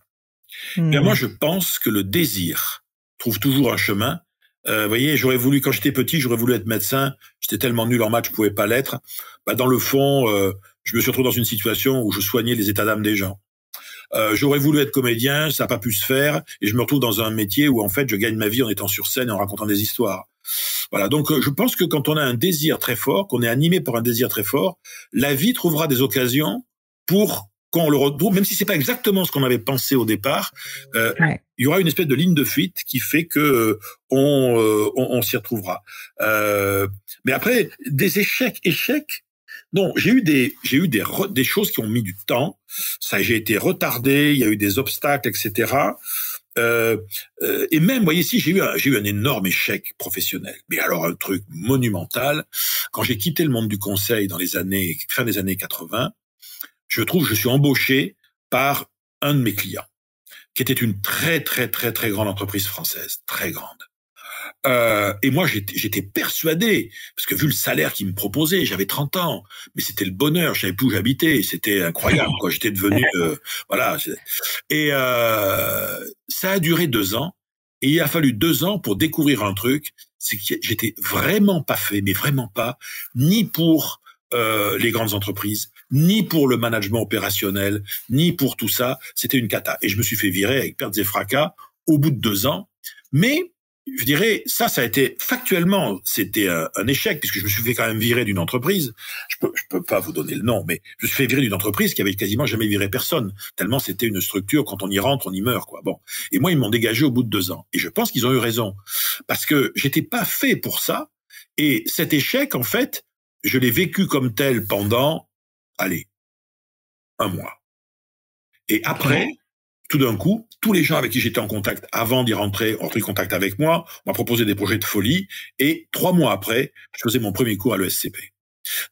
Hmm. Et moi, je pense que le désir trouve toujours un chemin. Euh, vous voyez, j'aurais voulu, quand j'étais petit, j'aurais voulu être médecin. J'étais tellement nul en maths, je pouvais pas l'être. Bah, dans le fond, euh, je me suis retrouvé dans une situation où je soignais les états d'âme des gens. Euh, J'aurais voulu être comédien, ça n'a pas pu se faire, et je me retrouve dans un métier où en fait je gagne ma vie en étant sur scène et en racontant des histoires. Voilà, donc euh, je pense que quand on a un désir très fort, qu'on est animé par un désir très fort, la vie trouvera des occasions pour qu'on le retrouve, même si c'est pas exactement ce qu'on avait pensé au départ. Euh, Il y aura une espèce de ligne de fuite qui fait que euh, euh, on, on s'y retrouvera. mais après, des échecs, échecs, non, j'ai eu des j'ai eu des des choses qui ont mis du temps. Ça, j'ai été retardé. Il y a eu des obstacles, etc. Euh, euh, et même, voyez si j'ai eu, un, j'ai eu un énorme échec professionnel. Mais alors un truc monumental. Quand j'ai quitté le monde du conseil dans les années fin des années 80, je trouve je suis embauché par un de mes clients, qui était une très très très très grande entreprise française, très grande. Euh, et moi, j'étais persuadé, parce que vu le salaire qu'il me proposait, j'avais 30 ans, mais c'était le bonheur, J'avais savais plus où j'habitais, c'était incroyable, quoi. J'étais devenu, euh, voilà. Et euh, ça a duré deux ans, et il a fallu deux ans pour découvrir un truc, c'est que j'étais vraiment pas fait, mais vraiment pas, ni pour les grandes entreprises, ni pour le management opérationnel, ni pour tout ça. C'était une cata. Et je me suis fait virer avec pertes et fracas au bout de deux ans, mais je dirais, ça, ça a été factuellement, c'était un, échec puisque je me suis fait quand même virer d'une entreprise. Je peux, je peux pas vous donner le nom, mais je me suis fait virer d'une entreprise qui avait quasiment jamais viré personne tellement c'était une structure. Quand on y rentre, on y meurt, quoi. Bon. Et moi, ils m'ont dégagé au bout de deux ans. Et je pense qu'ils ont eu raison parce que j'étais pas fait pour ça. Et cet échec, en fait, je l'ai vécu comme tel pendant, allez, un mois. Et après, tout d'un coup, tous les gens avec qui j'étais en contact avant d'y rentrer ont pris contact avec moi, m'ont proposé des projets de folie, et trois mois après, je faisais mon premier cours à l'ESCP.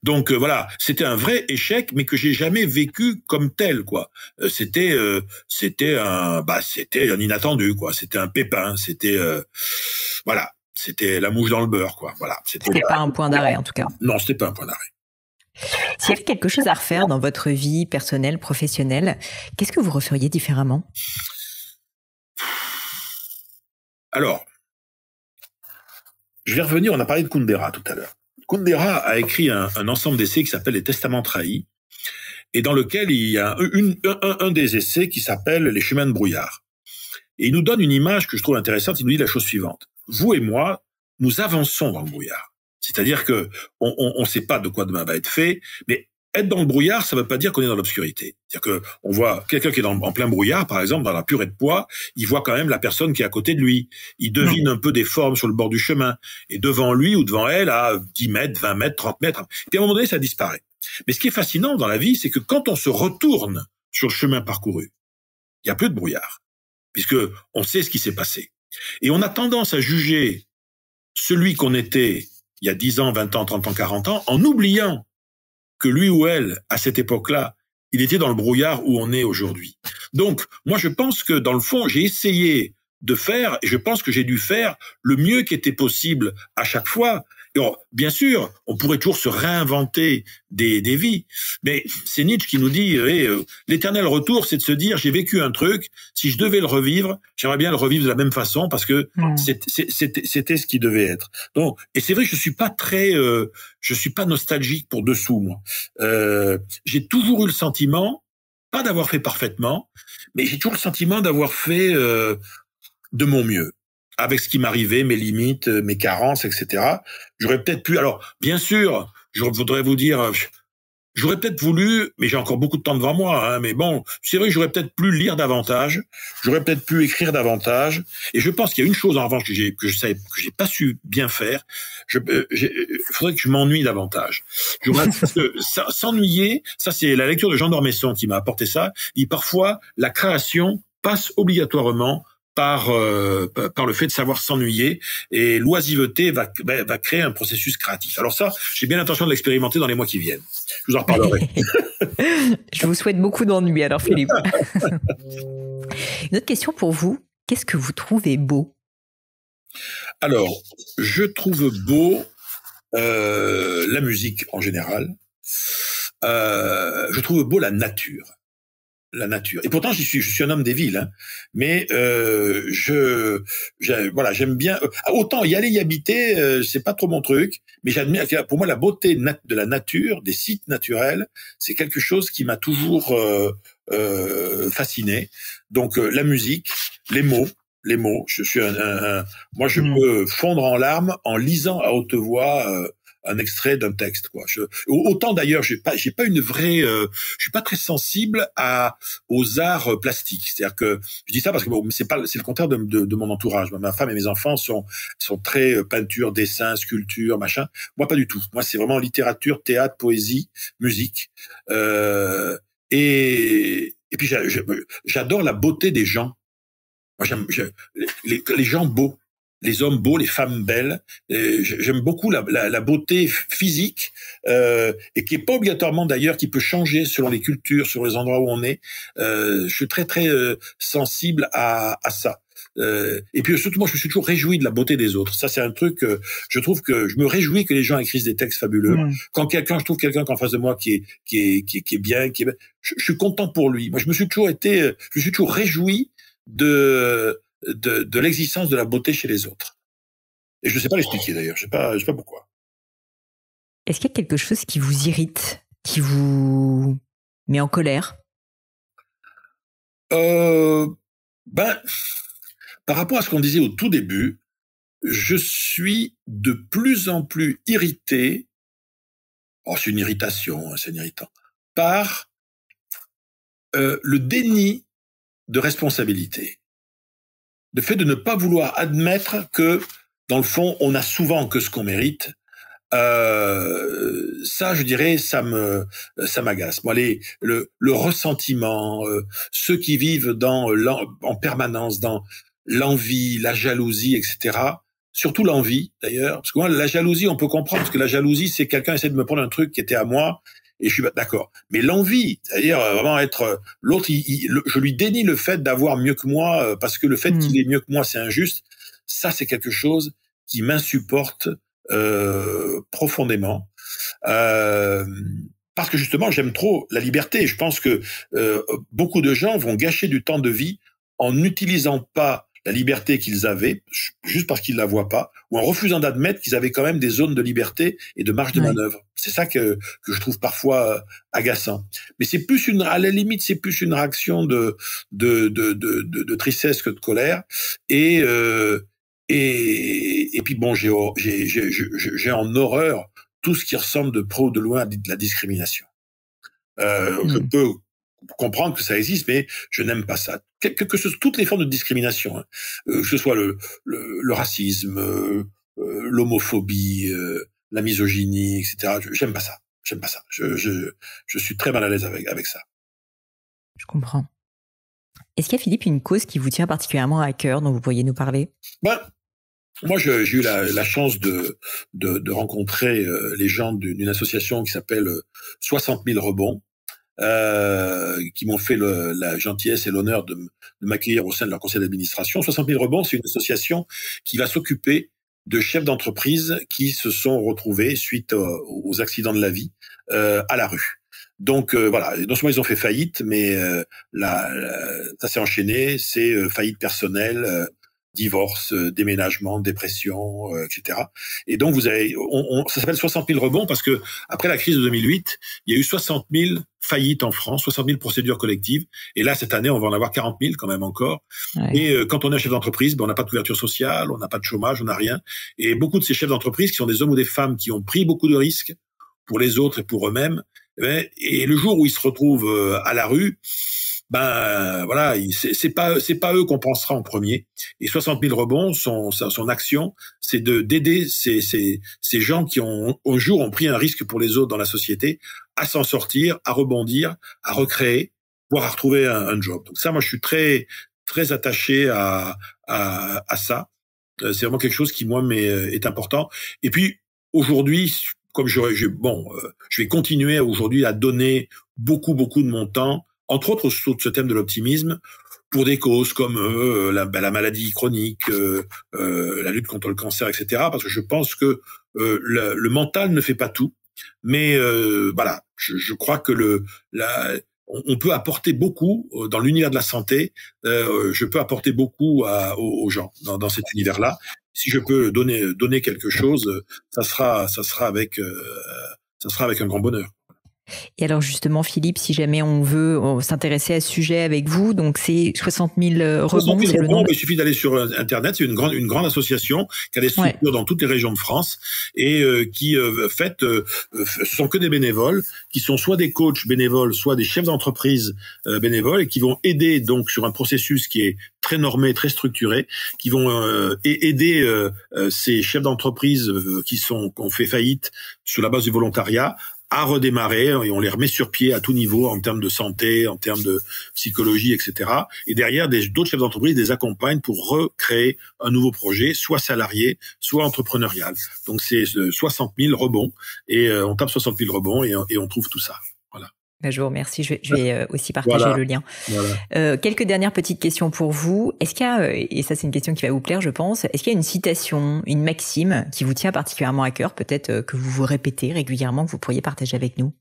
Donc euh, voilà, c'était un vrai échec, mais que j'ai jamais vécu comme tel quoi. Euh, c'était euh, c'était un bah c'était un inattendu quoi. C'était un pépin, c'était voilà, c'était la mouche dans le beurre quoi. Voilà, c'était pas un point d'arrêt en tout cas. Non, c'était pas un point d'arrêt. S'il y avait quelque chose à refaire dans votre vie personnelle, professionnelle, qu'est-ce que vous referiez différemment Alors, je vais revenir, on a parlé de Kundera tout à l'heure. Kundera a écrit un, ensemble d'essais qui s'appelle Les Testaments trahis, et dans lequel il y a un, des essais qui s'appelle Les chemins de brouillard. Et il nous donne une image que je trouve intéressante, il nous dit la chose suivante. Vous et moi, nous avançons dans le brouillard. C'est-à-dire que on ne sait pas de quoi demain va être fait, mais être dans le brouillard, ça ne veut pas dire qu'on est dans l'obscurité. C'est-à-dire que on voit quelqu'un qui est en plein brouillard, par exemple, dans la purée de poids, il voit quand même la personne qui est à côté de lui. Il devine un peu des formes sur le bord du chemin. Et devant lui ou devant elle, à 10 mètres, 20 mètres, 30 mètres. Puis à un moment donné, ça disparaît. Mais ce qui est fascinant dans la vie, c'est que quand on se retourne sur le chemin parcouru, il n'y a plus de brouillard, puisque on sait ce qui s'est passé. Et on a tendance à juger celui qu'on était il y a 10 ans, 20 ans, 30 ans, 40 ans, en oubliant que lui ou elle, à cette époque-là, il était dans le brouillard où on est aujourd'hui. Donc, moi, je pense que dans le fond, j'ai essayé de faire, et je pense que j'ai dû faire le mieux qui était possible à chaque fois, alors, bien sûr, on pourrait toujours se réinventer des, des vies, mais c'est Nietzsche qui nous dit eh, euh, l'éternel retour, c'est de se dire j'ai vécu un truc, si je devais le revivre, j'aimerais bien le revivre de la même façon parce que mm. c'était ce qui devait être. Donc, et c'est vrai je suis pas très, euh, je suis pas nostalgique pour dessous moi. Euh, j'ai toujours eu le sentiment, pas d'avoir fait parfaitement, mais j'ai toujours le sentiment d'avoir fait de mon mieux avec ce qui m'arrivait, mes limites, euh, mes carences, etc. J'aurais peut-être pu. Alors, bien sûr, je voudrais vous dire, euh, j'aurais peut-être voulu, mais j'ai encore beaucoup de temps devant moi. Hein, mais bon, c'est vrai j'aurais peut-être pu lire davantage, j'aurais peut-être pu écrire davantage. Et je pense qu'il y a une chose en revanche que que je savais que j'ai pas su bien faire. Je euh, faudrait que je m'ennuie davantage. S'ennuyer, ça, c'est la lecture de Jean d'Ormesson qui m'a apporté ça. Il dit parfois la création passe obligatoirement euh, par le fait de savoir s'ennuyer et l'oisiveté va, créer un processus créatif. Alors ça, j'ai bien l'intention de l'expérimenter dans les mois qui viennent. Je vous en reparlerai. Je vous souhaite beaucoup d'ennui alors Philippe. Une autre question pour vous, qu'est-ce que vous trouvez beau Alors, je trouve beau euh, la musique en général. Euh, je trouve beau la nature la nature. Et pourtant, je suis, je suis un homme des villes, hein. mais euh, je, voilà, j'aime bien. Euh, ah, autant y aller, y habiter, euh, c'est pas trop mon truc, mais j'admire. Pour moi, la beauté de la nature, des sites naturels, c'est quelque chose qui m'a toujours fasciné. Donc, la musique, les mots, les mots. Je suis un, moi, je me mmh. peux fondre en larmes en lisant à haute voix un extrait d'un texte. Quoi. Je, autant d'ailleurs, j'ai pas, j'ai pas une vraie, euh, je suis pas très sensible à aux arts euh, plastiques. C'est-à-dire que je dis ça parce que bon, c'est pas, c'est le contraire de, de, mon entourage. Ma femme et mes enfants sont sont très euh, peinture, dessin, sculpture, machin. Moi, pas du tout. Moi, c'est vraiment littérature, théâtre, poésie, musique. et et puis j'adore la beauté des gens. Moi, j'aime les, gens beaux les hommes beaux, les femmes belles. Euh, j'aime beaucoup la, beauté physique euh, et qui est pas obligatoirement d'ailleurs, qui peut changer selon les cultures, selon les endroits où on est. Euh, je suis très très sensible à, ça. et puis surtout, moi, je me suis toujours réjoui de la beauté des autres. Ça, c'est un truc. que je trouve que je me réjouis que les gens écrivent des textes fabuleux. Mmh. Quand quelqu'un, je trouve quelqu'un qu'en face de moi qui est qui est qui est, bien, qui je, suis content pour lui. Moi, je me suis toujours été, je suis toujours réjoui de de, l'existence de la beauté chez les autres. Et je ne sais pas l'expliquer d'ailleurs, je ne sais, pas, sais pas pourquoi. Est-ce qu'il y a quelque chose qui vous irrite, qui vous met en colère euh, ben, Par rapport à ce qu'on disait au tout début, je suis de plus en plus irrité, oh, c'est une irritation, hein, c'est irritant, par euh, le déni de responsabilité le fait de ne pas vouloir admettre que, dans le fond, on a souvent que ce qu'on mérite. Euh, ça, je dirais, ça me, ça m'agace. Moi, les, le, ressentiment, euh, ceux qui vivent dans en permanence dans l'envie, la jalousie, etc. Surtout l'envie, d'ailleurs, parce que moi, la jalousie, on peut comprendre, parce que la jalousie, c'est quelqu'un essaie de me prendre un truc qui était à moi et je suis d'accord. Mais l'envie, c'est-à-dire euh, vraiment être euh, l'autre, je lui dénie le fait d'avoir mieux que moi euh, parce que le fait hmm. qu'il est mieux que moi, c'est injuste. Ça, c'est quelque chose qui m'insupporte euh, profondément. Euh, parce que justement, j'aime trop la liberté. Je pense que beaucoup de gens vont gâcher du temps de vie en n'utilisant pas la liberté qu'ils avaient, juste parce qu'ils la voient pas, ou en refusant d'admettre qu'ils avaient quand même des zones de liberté et de marge de manœuvre. C'est ça que, que je trouve parfois euh, agaçant. Mais c'est plus une, à la limite, c'est plus une réaction de, de, de, de, tristesse que de colère. Et, euh, et, et puis bon, j'ai, j'ai, en horreur tout ce qui ressemble de pro ou de loin à de la discrimination. Euh, je hmm. peux comprendre que ça existe, mais je n'aime pas ça. Que, que, que ce, toutes les formes de discrimination, hein. euh, que ce soit le, le, le racisme, euh, euh, l'homophobie, la misogynie, etc. J'aime pas ça. J'aime pas ça. Je, je, je, suis très mal à l'aise avec, avec ça. Je comprends. Est-ce qu'il y a, Philippe, une cause qui vous tient particulièrement à cœur dont vous pourriez nous parler ben, moi, j'ai eu la, la, chance de, de, de rencontrer les gens d'une association qui s'appelle 60 000 rebonds, euh, qui m'ont fait la gentillesse et l'honneur de, m'accueillir au sein de leur conseil d'administration. 60 000 rebonds, c'est une association qui va s'occuper de chefs d'entreprise qui se sont retrouvés suite aux, accidents de la vie euh, à la rue. Donc euh, voilà, non seulement ils ont fait faillite, mais euh, là, ça s'est enchaîné, c'est faillite personnelle, divorce, euh, déménagement, dépression, euh, etc. Et donc vous avez, on, ça s'appelle 60 000 rebonds parce que après la crise de 2008, il y a eu 60 000 faillites en France, 60 000 procédures collectives. Et là cette année, on va en avoir 40 000 quand même encore. Et euh, quand on est chef d'entreprise, ben, on n'a pas de couverture sociale, on n'a pas de chômage, on n'a rien. Et beaucoup de ces chefs d'entreprise qui sont des hommes ou des femmes qui ont pris beaucoup de risques pour les autres et pour eux-mêmes, eh ben, et le jour où ils se retrouvent à la rue, ben voilà, c'est pas c'est pas eux qu'on pensera en premier. Et 60 000 rebonds, son son action, c'est de d'aider ces, ces ces gens qui ont au jour ont pris un risque pour les autres dans la société à s'en sortir, à rebondir, à recréer, voire à retrouver un, job. Donc ça, moi, je suis très très attaché à à, ça. Euh, c'est vraiment quelque chose qui moi mais euh, est important. Et puis aujourd'hui, comme j'aurais bon, euh, je vais continuer aujourd'hui à donner beaucoup beaucoup de mon temps entre autres sur ce thème de l'optimisme, pour des causes comme euh, bah, la, maladie chronique, euh, euh, la lutte contre le cancer, etc. Parce que je pense que euh, le, mental ne fait pas tout, mais voilà, je, je, crois que le la, on peut apporter beaucoup dans l'univers de la santé. je peux apporter beaucoup aux, gens dans, dans cet univers-là. Si je peux donner donner quelque chose, ça sera ça sera avec ça sera avec un grand bonheur. Et alors justement, Philippe, si jamais on veut euh, s'intéresser à ce sujet avec vous, donc c'est 60 000 rebonds. Il suffit d'aller sur euh, Internet, c'est une grande, une grande association qui a des structures dans toutes les régions de France et euh, qui euh, fait, sont que des bénévoles, qui sont soit des coachs bénévoles, soit des chefs d'entreprise bénévoles et qui vont aider donc sur un processus qui est très normé, très structuré, qui vont aider ces chefs d'entreprise qui sont qui ont fait faillite sur la base du volontariat à redémarrer et on les remet sur pied à tout niveau en termes de santé, en termes de psychologie, etc. Et derrière, d'autres chefs d'entreprise les accompagnent pour recréer un nouveau projet, soit salarié, soit entrepreneurial. Donc c'est 60 euh, 000 euh, rebonds et on tape 60 000 rebonds et, et on trouve tout ça. Ben, je vous remercie. Je vais, euh, aussi partager le lien. Euh, quelques dernières petites questions pour vous. Est-ce qu'il y a, euh, et ça c'est une question qui va vous plaire, je pense, est-ce qu'il y a une citation, une maxime qui vous tient particulièrement à cœur, peut-être que vous vous répétez régulièrement, que vous pourriez partager avec nous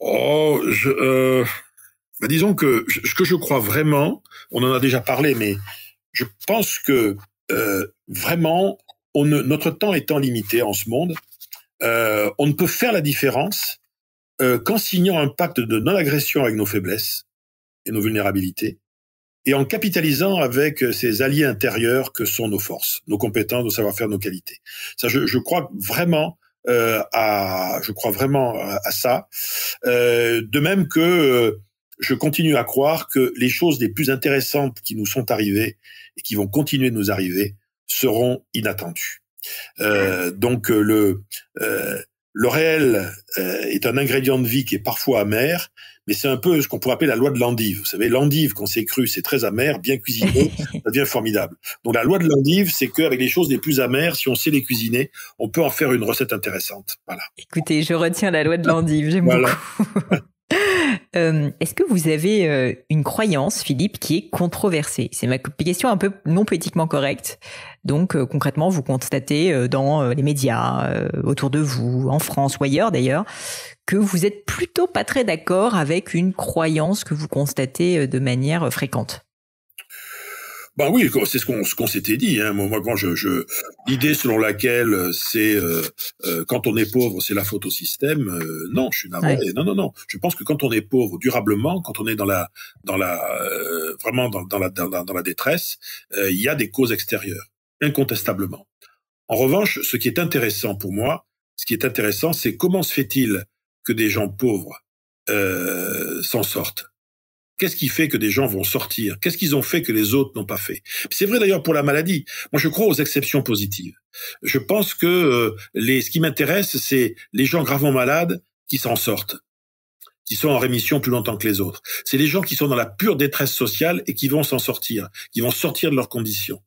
Oh, je, ben, disons que ce que je crois vraiment, on en a déjà parlé, mais je pense que vraiment, on notre temps étant limité en ce monde, on ne peut faire la différence euh, qu'en signant un pacte de non-agression avec nos faiblesses et nos vulnérabilités, et en capitalisant avec euh, ces alliés intérieurs que sont nos forces, nos compétences, nos savoir-faire, nos qualités. Ça, je, crois vraiment euh, à, je crois vraiment euh, à, ça. Euh, de même que euh, je continue à croire que les choses les plus intéressantes qui nous sont arrivées et qui vont continuer de nous arriver seront inattendues. donc le le réel euh, est un ingrédient de vie qui est parfois amer, mais c'est un peu ce qu'on pourrait appeler la loi de l'endive. Vous savez, l'endive, quand c'est cru, c'est très amer, bien cuisiné, ça devient formidable. Donc la loi de l'endive, c'est qu'avec les choses les plus amères, si on sait les cuisiner, on peut en faire une recette intéressante. Voilà. Écoutez, je retiens la loi de l'endive, j'aime beaucoup. Euh, est-ce que vous avez euh, une croyance, Philippe, qui est controversée C'est ma question un peu non politiquement correcte. Donc euh, concrètement, vous constatez dans les médias, autour de vous, en France ou ailleurs d'ailleurs, que vous êtes plutôt pas très d'accord avec une croyance que vous constatez de manière fréquente. Bah oui, c'est ce qu'on s'était dit. Hein. Moi, quand je, l'idée selon laquelle euh, c'est euh, euh, quand on est pauvre, c'est la faute au système. non, je suis navré. Non, non, non. Je pense que quand on est pauvre durablement, quand on est dans la dans la vraiment dans, la dans la détresse, il y a des causes extérieures, incontestablement. En revanche, ce qui est intéressant pour moi, ce qui est intéressant, c'est comment se fait-il que des gens pauvres s'en sortent Qu'est-ce qui fait que des gens vont sortir Qu'est-ce qu'ils ont fait que les autres n'ont pas fait C'est vrai d'ailleurs pour la maladie. Moi, je crois aux exceptions positives. Je pense que euh, les, ce qui m'intéresse, c'est les gens gravement malades qui s'en sortent qui sont en rémission plus longtemps que les autres. C'est les gens qui sont dans la pure détresse sociale et qui vont s'en sortir, qui vont sortir de leurs conditions.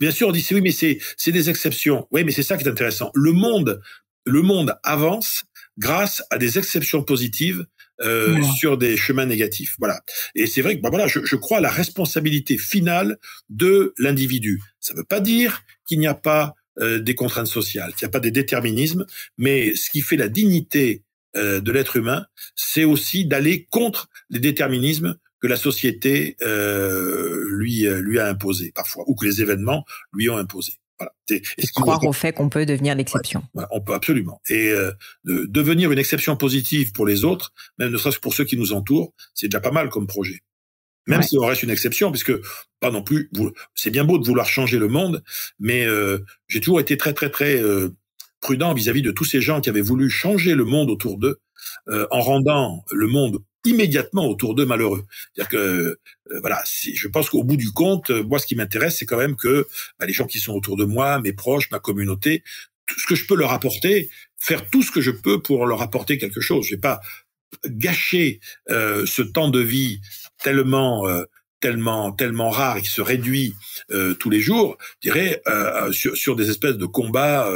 Bien sûr, on dit oui, mais c'est c'est des exceptions. Oui, mais c'est ça qui est intéressant. Le monde, le monde avance grâce à des exceptions positives euh, sur des chemins négatifs. Voilà. Et c'est vrai que bah, voilà, je, crois la responsabilité finale de l'individu. Ça ne veut pas dire qu'il n'y a pas euh, des contraintes sociales, qu'il n'y a pas des déterminismes, mais ce qui fait la dignité euh, de l'être humain, c'est aussi d'aller contre les déterminismes que la société lui lui a imposés parfois, ou que les événements lui ont imposés. Voilà. Et, et croire au fait qu'on peut devenir l'exception. on peut absolument. Et euh, de devenir une exception positive pour les autres, même ne serait-ce que pour ceux qui nous entourent, c'est déjà pas mal comme projet. Même si on reste une exception, puisque pas non plus. C'est bien beau de vouloir changer le monde, mais euh, j'ai toujours été très très très euh, prudent vis à -vis de tous ces gens qui avaient voulu changer le monde autour d'eux en rendant le monde immédiatement autour d'eux malheureux. C'est-à-dire que euh, voilà, je pense qu'au bout du compte, euh, moi, ce qui m'intéresse, c'est quand même que bah, les gens qui sont autour de moi, mes proches, ma communauté, tout ce que je peux leur apporter, faire tout ce que je peux pour leur apporter quelque chose. Je vais pas gâcher euh, ce temps de vie tellement euh, tellement tellement rare et qui se réduit tous les jours, je dirais sur, sur, des espèces de combats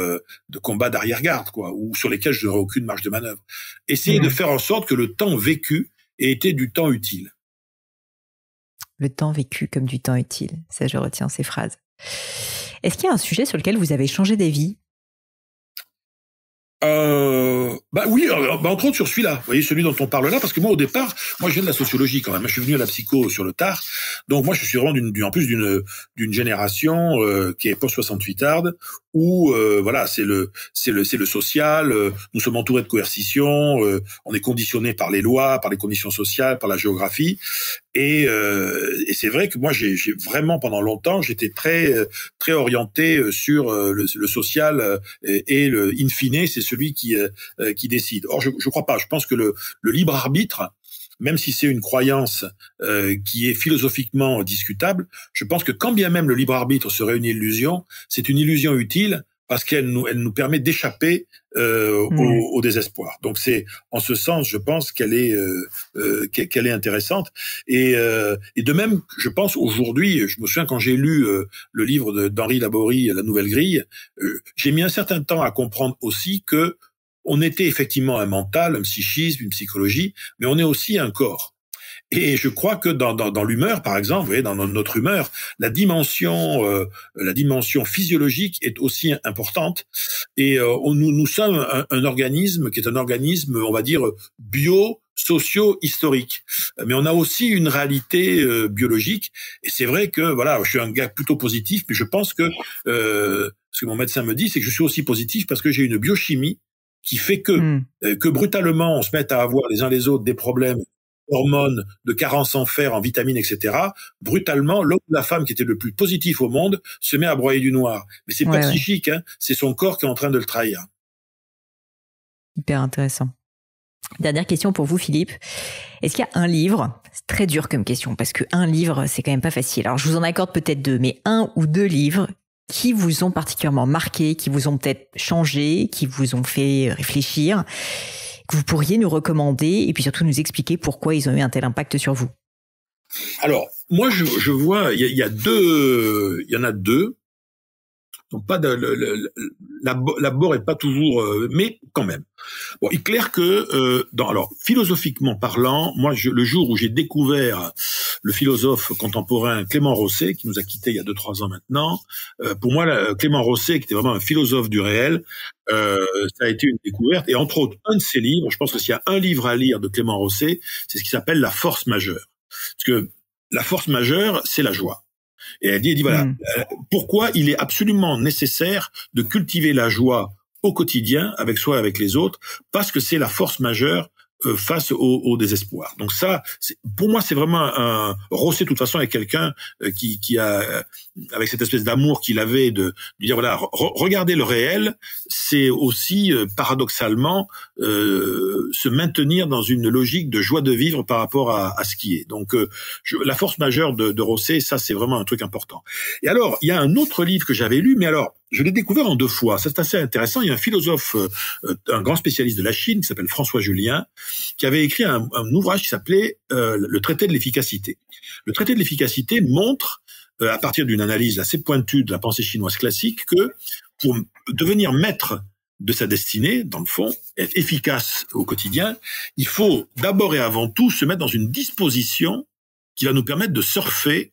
de combats d'arrière-garde quoi, ou sur lesquels je n'aurai aucune marge de manœuvre. Essayer de mmh. faire en sorte que le temps vécu et était du temps utile. Le temps vécu comme du temps utile, ça je retiens ces phrases. Est-ce qu'il y a un sujet sur lequel vous avez changé des vies euh, bah oui, euh, bah entre autres sur celui-là, vous voyez, celui dont on parle là, parce que moi au départ, moi je viens de la sociologie quand même, je suis venu à la psycho sur le tard, donc moi je suis vraiment d'une, en plus d'une d'une génération euh, qui est post 68 arde où euh, voilà c'est le c'est le c'est le social, nous sommes entourés de coercition, on est conditionné par les lois, par les conditions sociales, par la géographie, et, et c'est vrai que moi j'ai, j'ai vraiment pendant longtemps j'étais très très orienté sur le, social et, et le in fine c'est celui qui, euh, euh, qui décide. Or, je ne crois pas. Je pense que le, libre arbitre, même si c'est une croyance euh, qui est philosophiquement discutable, je pense que quand bien même le libre arbitre serait une illusion, c'est une illusion utile parce qu'elle nous, elle nous permet d'échapper euh, au, désespoir. Donc c'est en ce sens, je pense qu'elle est euh, euh qu'elle est intéressante. Et, euh, et, de même, je pense aujourd'hui, je me souviens quand j'ai lu euh, le livre d'Henri Laborie, La Nouvelle Grille, j'ai mis un certain temps à comprendre aussi que on était effectivement un mental, un psychisme, une psychologie, mais on est aussi un corps. Et je crois que dans, dans, dans l'humeur, par exemple, vous voyez, dans notre humeur, la dimension, euh, la dimension physiologique est aussi importante. Et euh, nous, nous sommes un, organisme qui est un organisme, on va dire, bio socio-historique. Mais on a aussi une réalité euh, biologique. Et c'est vrai que, voilà, je suis un gars plutôt positif, mais je pense que ce que mon médecin me dit, c'est que je suis aussi positif parce que j'ai une biochimie qui fait que, hmm. que brutalement, on se met à avoir les uns les autres des problèmes hormones, de carence en fer, en vitamines, etc., brutalement, l'homme ou la femme qui était le plus positif au monde se met à broyer du noir. Mais c'est pas psychique, hein, c'est son corps qui est en train de le trahir. Hyper intéressant. Dernière question pour vous, Philippe. Est-ce qu'il y a un livre C'est très dur comme question parce qu'un un livre, c'est quand même pas facile. Alors, je vous en accorde peut-être deux, mais un ou deux livres qui vous ont particulièrement marqué, qui vous ont peut-être changé, qui vous ont fait réfléchir vous pourriez nous recommander et puis surtout nous expliquer pourquoi ils ont eu un tel impact sur vous Alors, moi, je, vois, il y, a deux, il y en a deux. Donc pas de, le, la, l'abord est pas toujours, euh, mais quand même. Bon, il est clair que, euh, dans, alors philosophiquement parlant, moi je, le jour où j'ai découvert le philosophe contemporain Clément Rosset, qui nous a quittés il y a deux trois ans maintenant, euh, pour moi Clément Rosset, qui était vraiment un philosophe du réel, euh, ça a été une découverte. Et entre autres, un de ses livres, je pense que s'il y a un livre à lire de Clément Rosset, c'est ce qui s'appelle La Force majeure, parce que la force majeure, c'est la joie. Et elle dit, voilà, mm. euh, pourquoi il est absolument nécessaire de cultiver la joie au quotidien avec soi, avec les autres, parce que c'est la force majeure euh, face au, désespoir. Donc ça, pour moi, c'est vraiment un, Rosset, de toute façon avec quelqu'un euh, qui, a, euh, avec cette espèce d'amour qu'il avait de, de, dire voilà, regardez le réel, c'est aussi paradoxalement se maintenir dans une logique de joie de vivre par rapport à, ce qui est. Donc la force majeure de, de Rosset, ça c'est vraiment un truc important. Et alors, il y a un autre livre que j'avais lu, mais alors je l'ai découvert en deux fois. C'est assez intéressant. Il y a un philosophe, euh, euh, un grand spécialiste de la Chine, qui s'appelle François Julien, qui avait écrit un, ouvrage qui s'appelait euh, Le traité de l'efficacité. Le traité de l'efficacité montre, à partir d'une analyse assez pointue de la pensée chinoise classique, que pour devenir maître de sa destinée, dans le fond, être efficace au quotidien, il faut d'abord et avant tout se mettre dans une disposition qui va nous permettre de surfer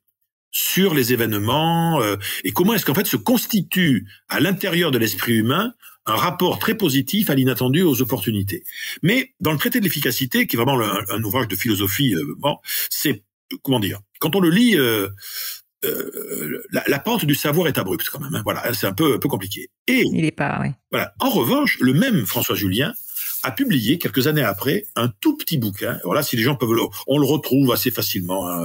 sur les événements euh, et comment est-ce qu'en fait se constitue à l'intérieur de l'esprit humain un rapport très positif à l'inattendu aux opportunités. Mais dans le traité de l'efficacité, qui est vraiment un, ouvrage de philosophie, euh, bon, c'est comment dire Quand on le lit, euh, la, pente du savoir est abrupte quand même. Hein, voilà, c'est un peu, un peu compliqué. Et il est pas. Oui. Voilà. En revanche, le même François Julien a publié quelques années après un tout petit bouquin. Voilà, si les gens peuvent, le, on le retrouve assez facilement, hein,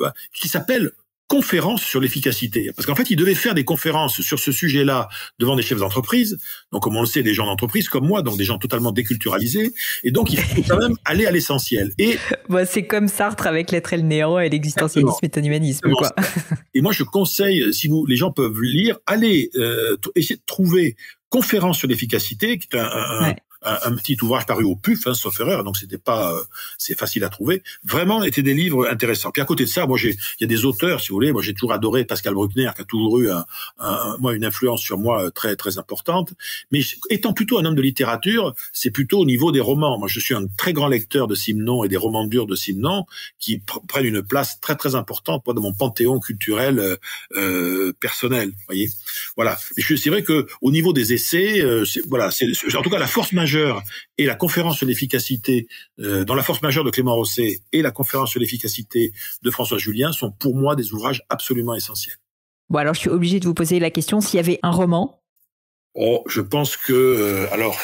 bah, qui s'appelle conférence sur l'efficacité. Parce qu'en fait, il devait faire des conférences sur ce sujet-là devant des chefs d'entreprise, donc comme on le sait, des gens d'entreprise comme moi, donc des gens totalement déculturalisés, et donc il faut quand même aller à l'essentiel. Et bon, c'est comme Sartre avec l'être et le néant et l'existentialisme et l'humanisme. et moi, je conseille, si vous, les gens peuvent lire, allez euh, essayer de trouver conférence sur l'efficacité, qui est un, un, petit ouvrage paru au PUF, hein, sauf erreur, donc c'était pas, euh, c'est facile à trouver. Vraiment, étaient des livres intéressants. Puis à côté de ça, moi, j'ai, il y a des auteurs, si vous voulez, moi j'ai toujours adoré Pascal Bruckner, qui a toujours eu moi une influence sur moi euh, très très importante. Mais étant plutôt un homme de littérature, c'est plutôt au niveau des romans. Moi, je suis un très grand lecteur de Simon et des romans durs de Simon, qui prennent une place très très importante dans mon panthéon culturel euh, euh personnel. Voyez, voilà. c'est vrai que au niveau des essais, voilà, c'est en tout cas la force majeure et la conférence sur l'efficacité, euh, dans la force majeure de Clément Rosset et la conférence sur l'efficacité de François Julien sont pour moi des ouvrages absolument essentiels. Bon, alors je suis obligé de vous poser la question, s'il y avait un roman Oh, je pense que euh, alors,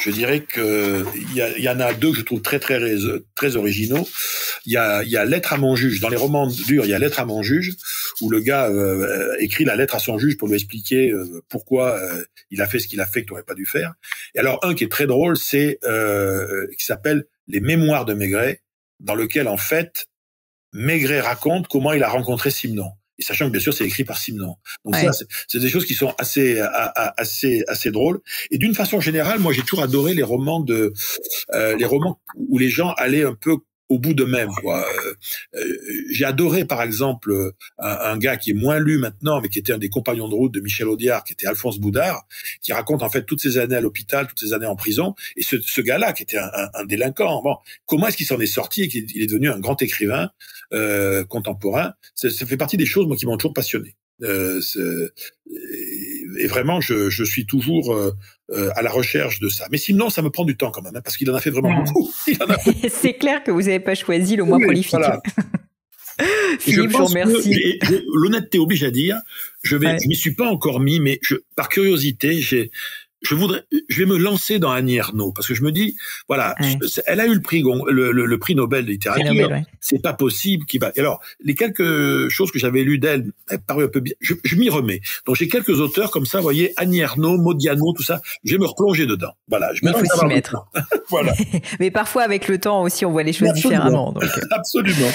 je dirais que il y, en a deux que je trouve très très très originaux. Il y a, y lettre à mon juge dans les romans durs. Il y a lettre à mon juge où le gars euh, écrit la lettre à son juge pour lui expliquer euh, pourquoi il a fait ce qu'il a fait que n'aurait pas dû faire. Et alors un qui est très drôle, c'est qui s'appelle les Mémoires de Maigret, dans lequel en fait Maigret raconte comment il a rencontré Simon. Et sachant que bien sûr c'est écrit par Simon. Donc ça, c'est des choses qui sont assez assez assez drôles. Et d'une façon générale, moi j'ai toujours adoré les romans de euh, les romans où les gens allaient un peu au bout de mêmes euh, euh, J'ai adoré, par exemple, un, gars qui est moins lu maintenant, mais qui était un des compagnons de route de Michel Audiard, qui était Alphonse Boudard, qui raconte en fait toutes ses années à l'hôpital, toutes ses années en prison. Et ce, ce gars-là, qui était un, un, délinquant, bon, comment est-ce qu'il s'en est sorti et qu'il est devenu un grand écrivain euh, contemporain ça, fait partie des choses moi, qui m'ont toujours passionné. Euh, et vraiment, je, suis toujours euh, euh, à la recherche de ça. Mais sinon, ça me prend du temps quand même, hein, parce qu'il en a fait vraiment beaucoup. C'est clair que vous n'avez pas choisi le moins prolifique. Philippe, je, vous remercie. L'honnêteté oblige à dire, je ne m'y suis pas encore mis, mais par curiosité, j'ai je voudrais, je vais me lancer dans Annie Ernaux parce que je me dis, voilà, elle a eu le prix, le, prix Nobel de C'est pas possible qu'il va. alors, les quelques choses que j'avais lues d'elle, elle parut un peu bien. Je, m'y remets. Donc j'ai quelques auteurs comme ça, vous voyez, Annie Ernaux, Modiano, tout ça. Je vais me replonger dedans. Voilà, je Il faut s'y mettre. voilà. Mais parfois, avec le temps aussi, on voit les choses différemment. Euh. Absolument.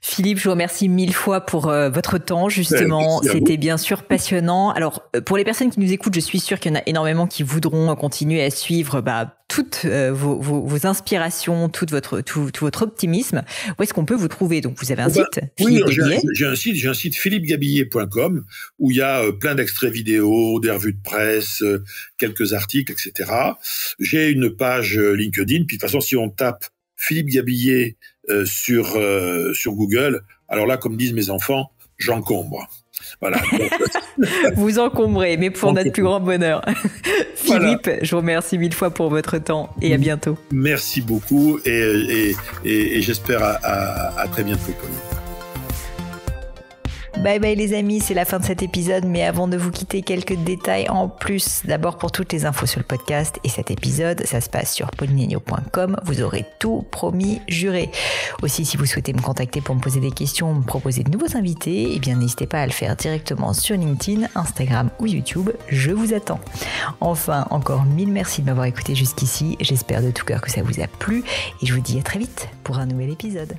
Philippe, je vous remercie mille fois pour euh, votre temps, justement. Eh, C'était bien sûr passionnant. Alors, euh, pour les personnes qui nous écoutent, je suis sûr qu'il y en a énormément qui voudront euh, continuer à suivre bah, toutes vos, inspirations, votre, tout, votre optimisme. Où est-ce qu'on peut vous trouver Donc, vous avez un eh ben, site Oui, j'ai un, site, j'ai un site philippegabillier.com où il y a plein d'extraits vidéo, des revues de presse, quelques articles, etc. J'ai une page LinkedIn. Puis de toute façon, si on tape Philippe Gabillier euh, euh, sur, Google. Alors là, comme disent mes enfants, j'encombre. Voilà. vous encombrez, mais pour notre plus grand bonheur. Philippe, je vous remercie mille fois pour votre temps et à bientôt. Merci beaucoup et, j'espère à, très bientôt, Bye bye les amis, c'est la fin de cet épisode, mais avant de vous quitter, quelques détails en plus. D'abord pour toutes les infos sur le podcast et cet épisode, ça se passe sur paulinegno.com, vous aurez tout promis, juré. Aussi, si vous souhaitez me contacter pour me poser des questions, me proposer de nouveaux invités, eh bien n'hésitez pas à le faire directement sur LinkedIn, Instagram ou YouTube, je vous attends. Enfin, encore mille merci de m'avoir écouté jusqu'ici, j'espère de tout cœur que ça vous a plu, et je vous dis à très vite pour un nouvel épisode.